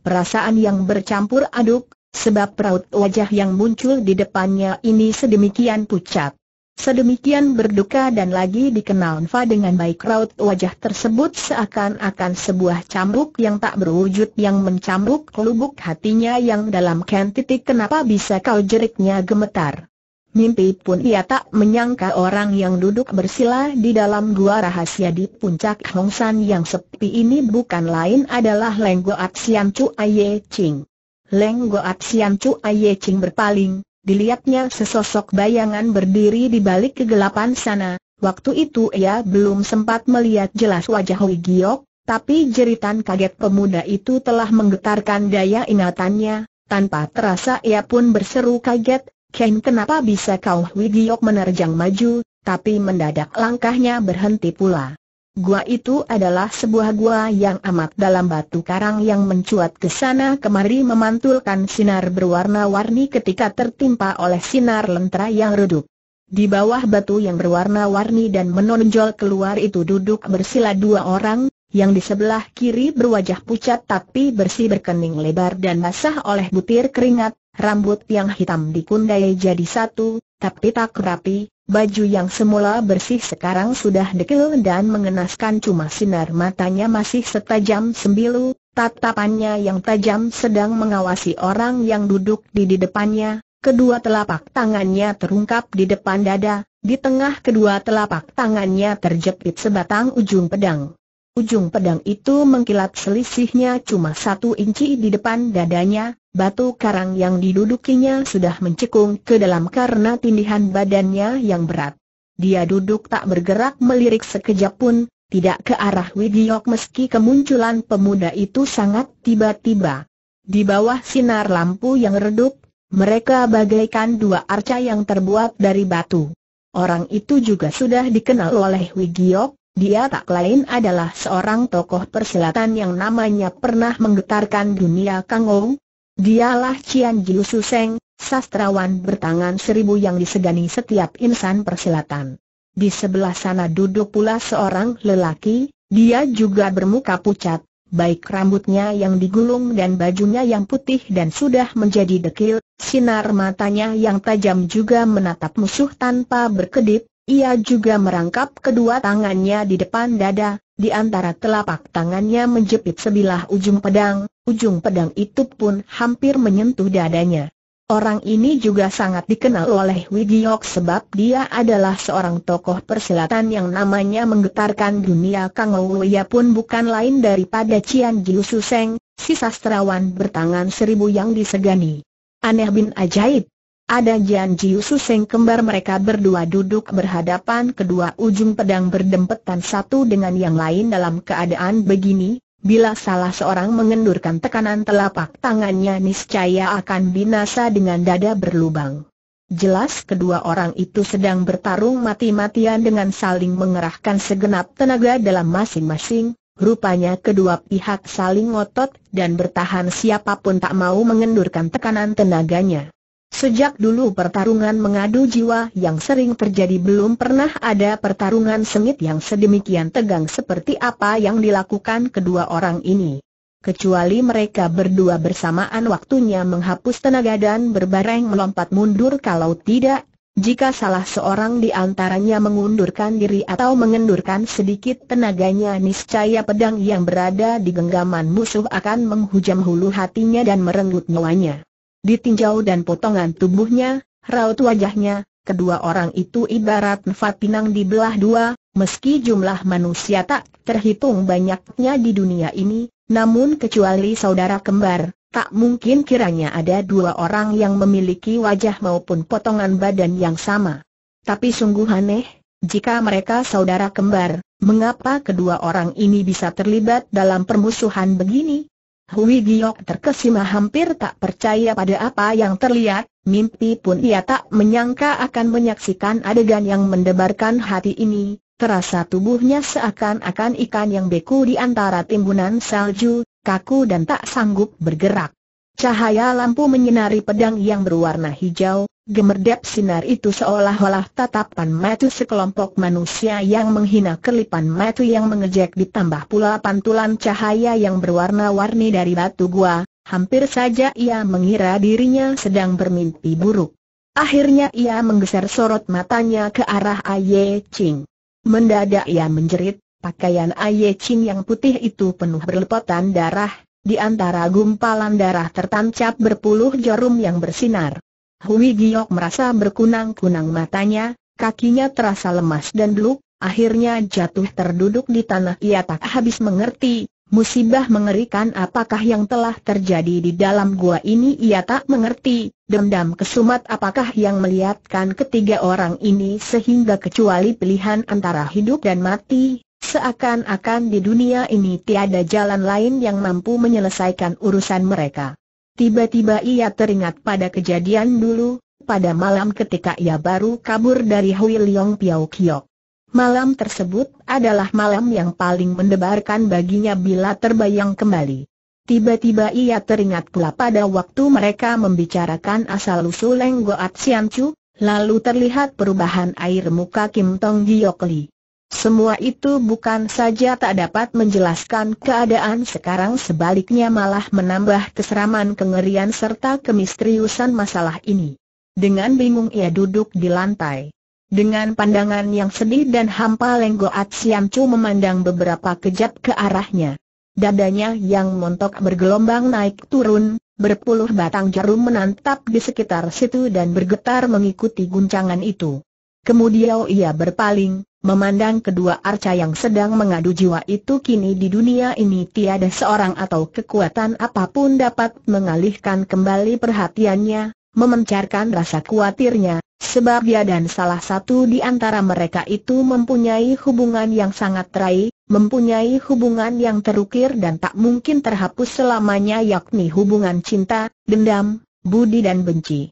Perasaan yang bercampur aduk, Sebab raut wajah yang muncul di depannya ini sedemikian pucat. Sedemikian berduka dan lagi dikenal Nfa dengan baik raut wajah tersebut seakan-akan sebuah cambuk yang tak berwujud yang mencambuk lubuk hatinya yang dalam ken titik kenapa bisa kau jeriknya gemetar. Mimpi pun ia tak menyangka orang yang duduk bersila di dalam gua rahasia di puncak Hongsan yang sepi ini bukan lain adalah Lenggo Aksian Chu Aye Ching. Leng Goat Siam Chu Aye Ching berpaling, dilihatnya sesosok bayangan berdiri di balik kegelapan sana. Waktu itu ia belum sempat melihat jelas wajah Hui Giok, tapi jeritan kaget pemuda itu telah menggetarkan daya ingatannya. Tanpa terasa ia pun berseru kaget, Ken kenapa bisa kau Hui Giok menerjang maju, tapi mendadak langkahnya berhenti pula. Gua itu adalah sebuah gua yang amat dalam batu karang yang mencuat ke sana kemari memantulkan sinar berwarna-warni ketika tertimpa oleh sinar lentera yang redup. Di bawah batu yang berwarna-warni dan menonjol keluar itu duduk bersila dua orang, yang di sebelah kiri berwajah pucat tapi bersih berkening lebar dan basah oleh butir keringat, rambut yang hitam dikundai jadi satu, tapi tak rapi, Baju yang semula bersih sekarang sudah dekil dan mengenaskan cuma sinar matanya masih setajam sembilu, tatapannya yang tajam sedang mengawasi orang yang duduk di, di depannya, kedua telapak tangannya terungkap di depan dada, di tengah kedua telapak tangannya terjepit sebatang ujung pedang. Ujung pedang itu mengkilap selisihnya cuma satu inci di depan dadanya, batu karang yang didudukinya sudah mencekung ke dalam karena tindihan badannya yang berat. Dia duduk tak bergerak melirik sekejap pun, tidak ke arah Widiok meski kemunculan pemuda itu sangat tiba-tiba. Di bawah sinar lampu yang redup, mereka bagaikan dua arca yang terbuat dari batu. Orang itu juga sudah dikenal oleh Wigiok, dia tak lain adalah seorang tokoh persilatan yang namanya pernah menggetarkan dunia Kangou. Dialah Cian Jiu Suseng, sastrawan bertangan seribu yang disegani setiap insan persilatan. Di sebelah sana duduk pula seorang lelaki, dia juga bermuka pucat, baik rambutnya yang digulung dan bajunya yang putih dan sudah menjadi dekil, sinar matanya yang tajam juga menatap musuh tanpa berkedip, ia juga merangkap kedua tangannya di depan dada, di antara telapak tangannya menjepit sebilah ujung pedang, ujung pedang itu pun hampir menyentuh dadanya. Orang ini juga sangat dikenal oleh Wigiok sebab dia adalah seorang tokoh persilatan yang namanya menggetarkan dunia Kang Ouya pun bukan lain daripada Cian Jiu Suseng, si sastrawan bertangan seribu yang disegani. Aneh bin ajaib, ada Jian Jiu Suseng kembar mereka berdua duduk berhadapan kedua ujung pedang berdempetan satu dengan yang lain dalam keadaan begini, bila salah seorang mengendurkan tekanan telapak tangannya niscaya akan binasa dengan dada berlubang. Jelas kedua orang itu sedang bertarung mati-matian dengan saling mengerahkan segenap tenaga dalam masing-masing, Rupanya kedua pihak saling ngotot dan bertahan siapapun tak mau mengendurkan tekanan tenaganya. Sejak dulu pertarungan mengadu jiwa yang sering terjadi belum pernah ada pertarungan sengit yang sedemikian tegang seperti apa yang dilakukan kedua orang ini. Kecuali mereka berdua bersamaan waktunya menghapus tenaga dan berbareng melompat mundur kalau tidak, jika salah seorang di antaranya mengundurkan diri atau mengendurkan sedikit tenaganya niscaya pedang yang berada di genggaman musuh akan menghujam hulu hatinya dan merenggut nyawanya. Ditinjau dan potongan tubuhnya, raut wajahnya, kedua orang itu ibarat nefat pinang dibelah dua, meski jumlah manusia tak terhitung banyaknya di dunia ini, namun kecuali saudara kembar, tak mungkin kiranya ada dua orang yang memiliki wajah maupun potongan badan yang sama. Tapi sungguh aneh, jika mereka saudara kembar, mengapa kedua orang ini bisa terlibat dalam permusuhan begini? Hui Giok terkesima hampir tak percaya pada apa yang terlihat, mimpi pun ia tak menyangka akan menyaksikan adegan yang mendebarkan hati ini, terasa tubuhnya seakan-akan ikan yang beku di antara timbunan salju, kaku dan tak sanggup bergerak. Cahaya lampu menyinari pedang yang berwarna hijau, Gemerdep sinar itu seolah-olah tatapan mata sekelompok manusia yang menghina kelipan mata yang mengejek ditambah pula pantulan cahaya yang berwarna-warni dari batu gua, hampir saja ia mengira dirinya sedang bermimpi buruk. Akhirnya ia menggeser sorot matanya ke arah Aye Ching. Mendadak ia menjerit, pakaian Aye Ching yang putih itu penuh berlepotan darah, di antara gumpalan darah tertancap berpuluh jarum yang bersinar. Hui Giok merasa berkunang-kunang matanya, kakinya terasa lemas dan beluk, akhirnya jatuh terduduk di tanah ia tak habis mengerti, musibah mengerikan apakah yang telah terjadi di dalam gua ini ia tak mengerti, dendam kesumat apakah yang melihatkan ketiga orang ini sehingga kecuali pilihan antara hidup dan mati, seakan-akan di dunia ini tiada jalan lain yang mampu menyelesaikan urusan mereka. Tiba-tiba ia teringat pada kejadian dulu, pada malam ketika ia baru kabur dari Hui Leong Piao Kio. Malam tersebut adalah malam yang paling mendebarkan baginya bila terbayang kembali. Tiba-tiba ia teringat pula pada waktu mereka membicarakan asal-usul Leng Goat Siancu, lalu terlihat perubahan air muka Kim Tong Giok Lee. Semua itu bukan saja tak dapat menjelaskan keadaan sekarang sebaliknya malah menambah keseraman kengerian serta kemisteriusan masalah ini. Dengan bingung ia duduk di lantai. Dengan pandangan yang sedih dan hampa lenggo Atsiam Chu memandang beberapa kejap ke arahnya. Dadanya yang montok bergelombang naik turun, berpuluh batang jarum menantap di sekitar situ dan bergetar mengikuti guncangan itu. Kemudian ia berpaling, Memandang kedua arca yang sedang mengadu jiwa itu kini di dunia ini tiada seorang atau kekuatan apapun dapat mengalihkan kembali perhatiannya, memencarkan rasa kuatirnya, sebab dia dan salah satu di antara mereka itu mempunyai hubungan yang sangat terai, mempunyai hubungan yang terukir dan tak mungkin terhapus selamanya yakni hubungan cinta, dendam, budi dan benci.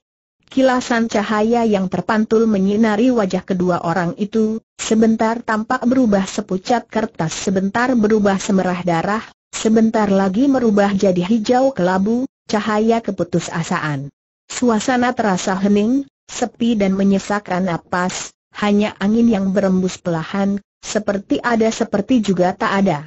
Kilasan cahaya yang terpantul menyinari wajah kedua orang itu, sebentar tampak berubah sepucat kertas sebentar berubah semerah darah, sebentar lagi merubah jadi hijau kelabu, cahaya keputusasaan. Suasana terasa hening, sepi dan menyesakkan napas, hanya angin yang berembus pelahan, seperti ada seperti juga tak ada.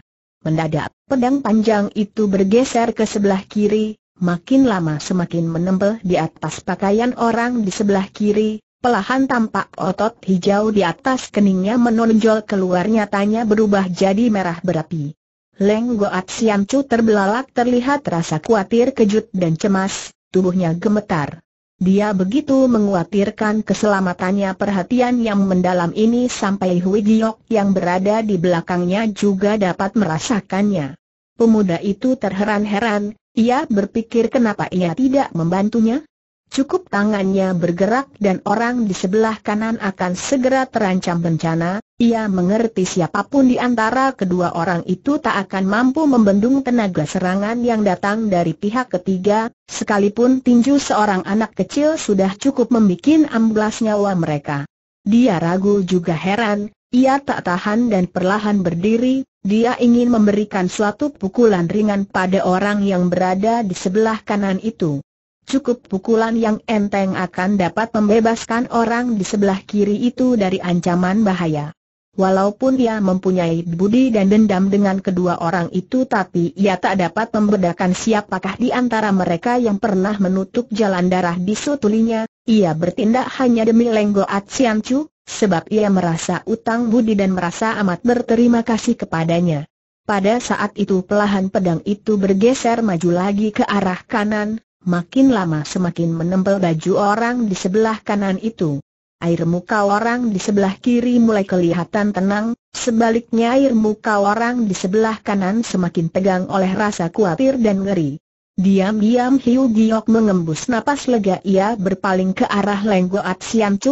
Mendadak, pedang panjang itu bergeser ke sebelah kiri, Makin lama semakin menempel di atas pakaian orang di sebelah kiri, Pelahan tampak otot hijau di atas keningnya menonjol keluar nyatanya berubah jadi merah berapi. Leng Goat Siamcu Chu terbelalak terlihat rasa khawatir kejut dan cemas, tubuhnya gemetar. Dia begitu menguatirkan keselamatannya perhatian yang mendalam ini sampai Hui Giok yang berada di belakangnya juga dapat merasakannya. Pemuda itu terheran-heran, ia berpikir kenapa ia tidak membantunya? Cukup tangannya bergerak dan orang di sebelah kanan akan segera terancam bencana, ia mengerti siapapun di antara kedua orang itu tak akan mampu membendung tenaga serangan yang datang dari pihak ketiga, sekalipun tinju seorang anak kecil sudah cukup membuat amblas nyawa mereka. Dia ragu juga heran, ia tak tahan dan perlahan berdiri, dia ingin memberikan suatu pukulan ringan pada orang yang berada di sebelah kanan itu. Cukup pukulan yang enteng akan dapat membebaskan orang di sebelah kiri itu dari ancaman bahaya. Walaupun dia mempunyai budi dan dendam dengan kedua orang itu tapi ia tak dapat membedakan siapakah di antara mereka yang pernah menutup jalan darah di sutulinya. ia bertindak hanya demi Lenggo Atsiancu, Sebab ia merasa utang budi dan merasa amat berterima kasih kepadanya. Pada saat itu pelahan pedang itu bergeser maju lagi ke arah kanan, makin lama semakin menempel baju orang di sebelah kanan itu. Air muka orang di sebelah kiri mulai kelihatan tenang, sebaliknya air muka orang di sebelah kanan semakin tegang oleh rasa khawatir dan ngeri. Diam-diam Hiu Giok mengembus napas lega ia berpaling ke arah Lenggo Goat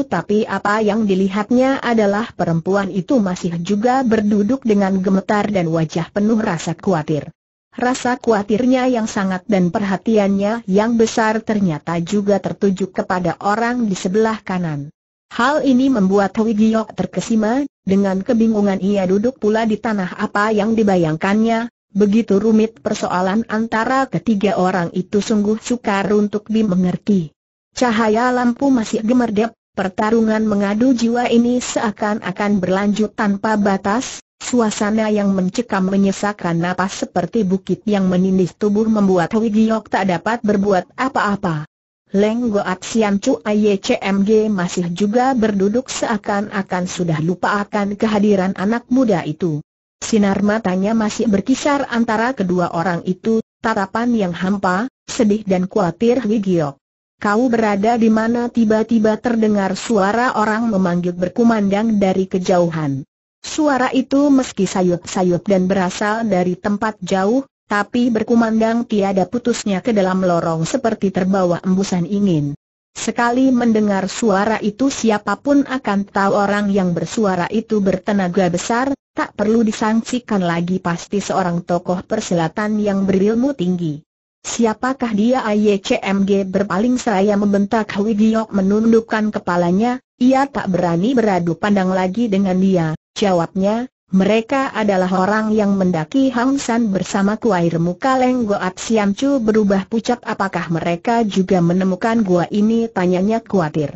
tapi apa yang dilihatnya adalah perempuan itu masih juga berduduk dengan gemetar dan wajah penuh rasa khawatir. Rasa khawatirnya yang sangat dan perhatiannya yang besar ternyata juga tertuju kepada orang di sebelah kanan. Hal ini membuat Hui Giok terkesima, dengan kebingungan ia duduk pula di tanah apa yang dibayangkannya, Begitu rumit persoalan antara ketiga orang itu sungguh sukar untuk dimengerti. Cahaya lampu masih gemerdep, pertarungan mengadu jiwa ini seakan-akan berlanjut tanpa batas, suasana yang mencekam menyesakkan napas seperti bukit yang menindih tubuh membuat Giok tak dapat berbuat apa-apa. Leng Goat Sian Chu AYCMG masih juga berduduk seakan-akan sudah lupa akan kehadiran anak muda itu. Sinar matanya masih berkisar antara kedua orang itu, tatapan yang hampa, sedih dan khawatir Higiok. Kau berada di mana tiba-tiba terdengar suara orang memanggil berkumandang dari kejauhan. Suara itu meski sayup-sayup dan berasal dari tempat jauh, tapi berkumandang tiada putusnya ke dalam lorong seperti terbawa embusan ingin. Sekali mendengar suara itu siapapun akan tahu orang yang bersuara itu bertenaga besar, tak perlu disangsikan lagi pasti seorang tokoh perselatan yang berilmu tinggi. Siapakah dia AYCMG berpaling seraya membentak Hui Giok menundukkan kepalanya, ia tak berani beradu pandang lagi dengan dia, jawabnya, mereka adalah orang yang mendaki Hang San bersama kuair muka Leng Goat Siam Chu berubah pucat apakah mereka juga menemukan gua ini tanyanya khawatir.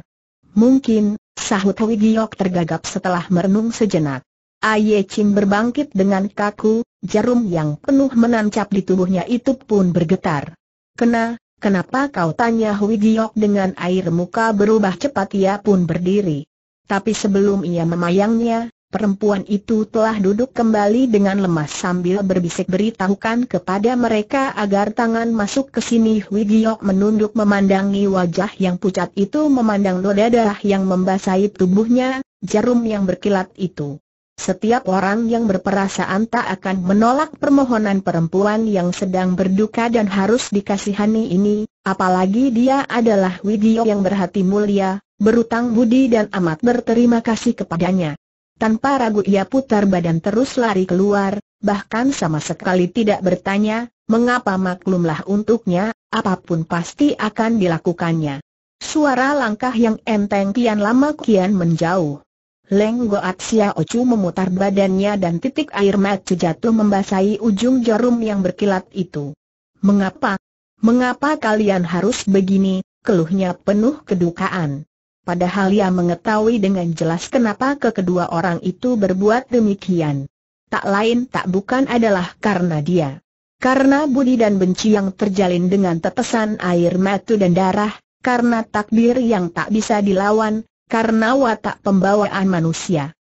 Mungkin, sahut Hui Giok tergagap setelah merenung sejenak. Aye Ching berbangkit dengan kaku, jarum yang penuh menancap di tubuhnya itu pun bergetar. Kena, kenapa kau tanya Hui Giok dengan air muka berubah cepat ia pun berdiri. Tapi sebelum ia memayangnya, Perempuan itu telah duduk kembali dengan lemas sambil berbisik beritahukan kepada mereka agar tangan masuk ke sini Giok menunduk memandangi wajah yang pucat itu memandang noda darah yang membasahi tubuhnya, jarum yang berkilat itu. Setiap orang yang berperasaan tak akan menolak permohonan perempuan yang sedang berduka dan harus dikasihani ini, apalagi dia adalah Widio yang berhati mulia, berutang budi dan amat berterima kasih kepadanya. Tanpa ragu ia putar badan terus lari keluar, bahkan sama sekali tidak bertanya, mengapa maklumlah untuknya, apapun pasti akan dilakukannya. Suara langkah yang enteng kian lama kian menjauh. Leng Goat Sia Ocu memutar badannya dan titik air mata jatuh membasahi ujung jarum yang berkilat itu. Mengapa? Mengapa kalian harus begini? Keluhnya penuh kedukaan. Padahal ia mengetahui dengan jelas kenapa kekedua orang itu berbuat demikian. Tak lain tak bukan adalah karena dia. Karena budi dan benci yang terjalin dengan tetesan air matu dan darah, karena takdir yang tak bisa dilawan, karena watak pembawaan manusia.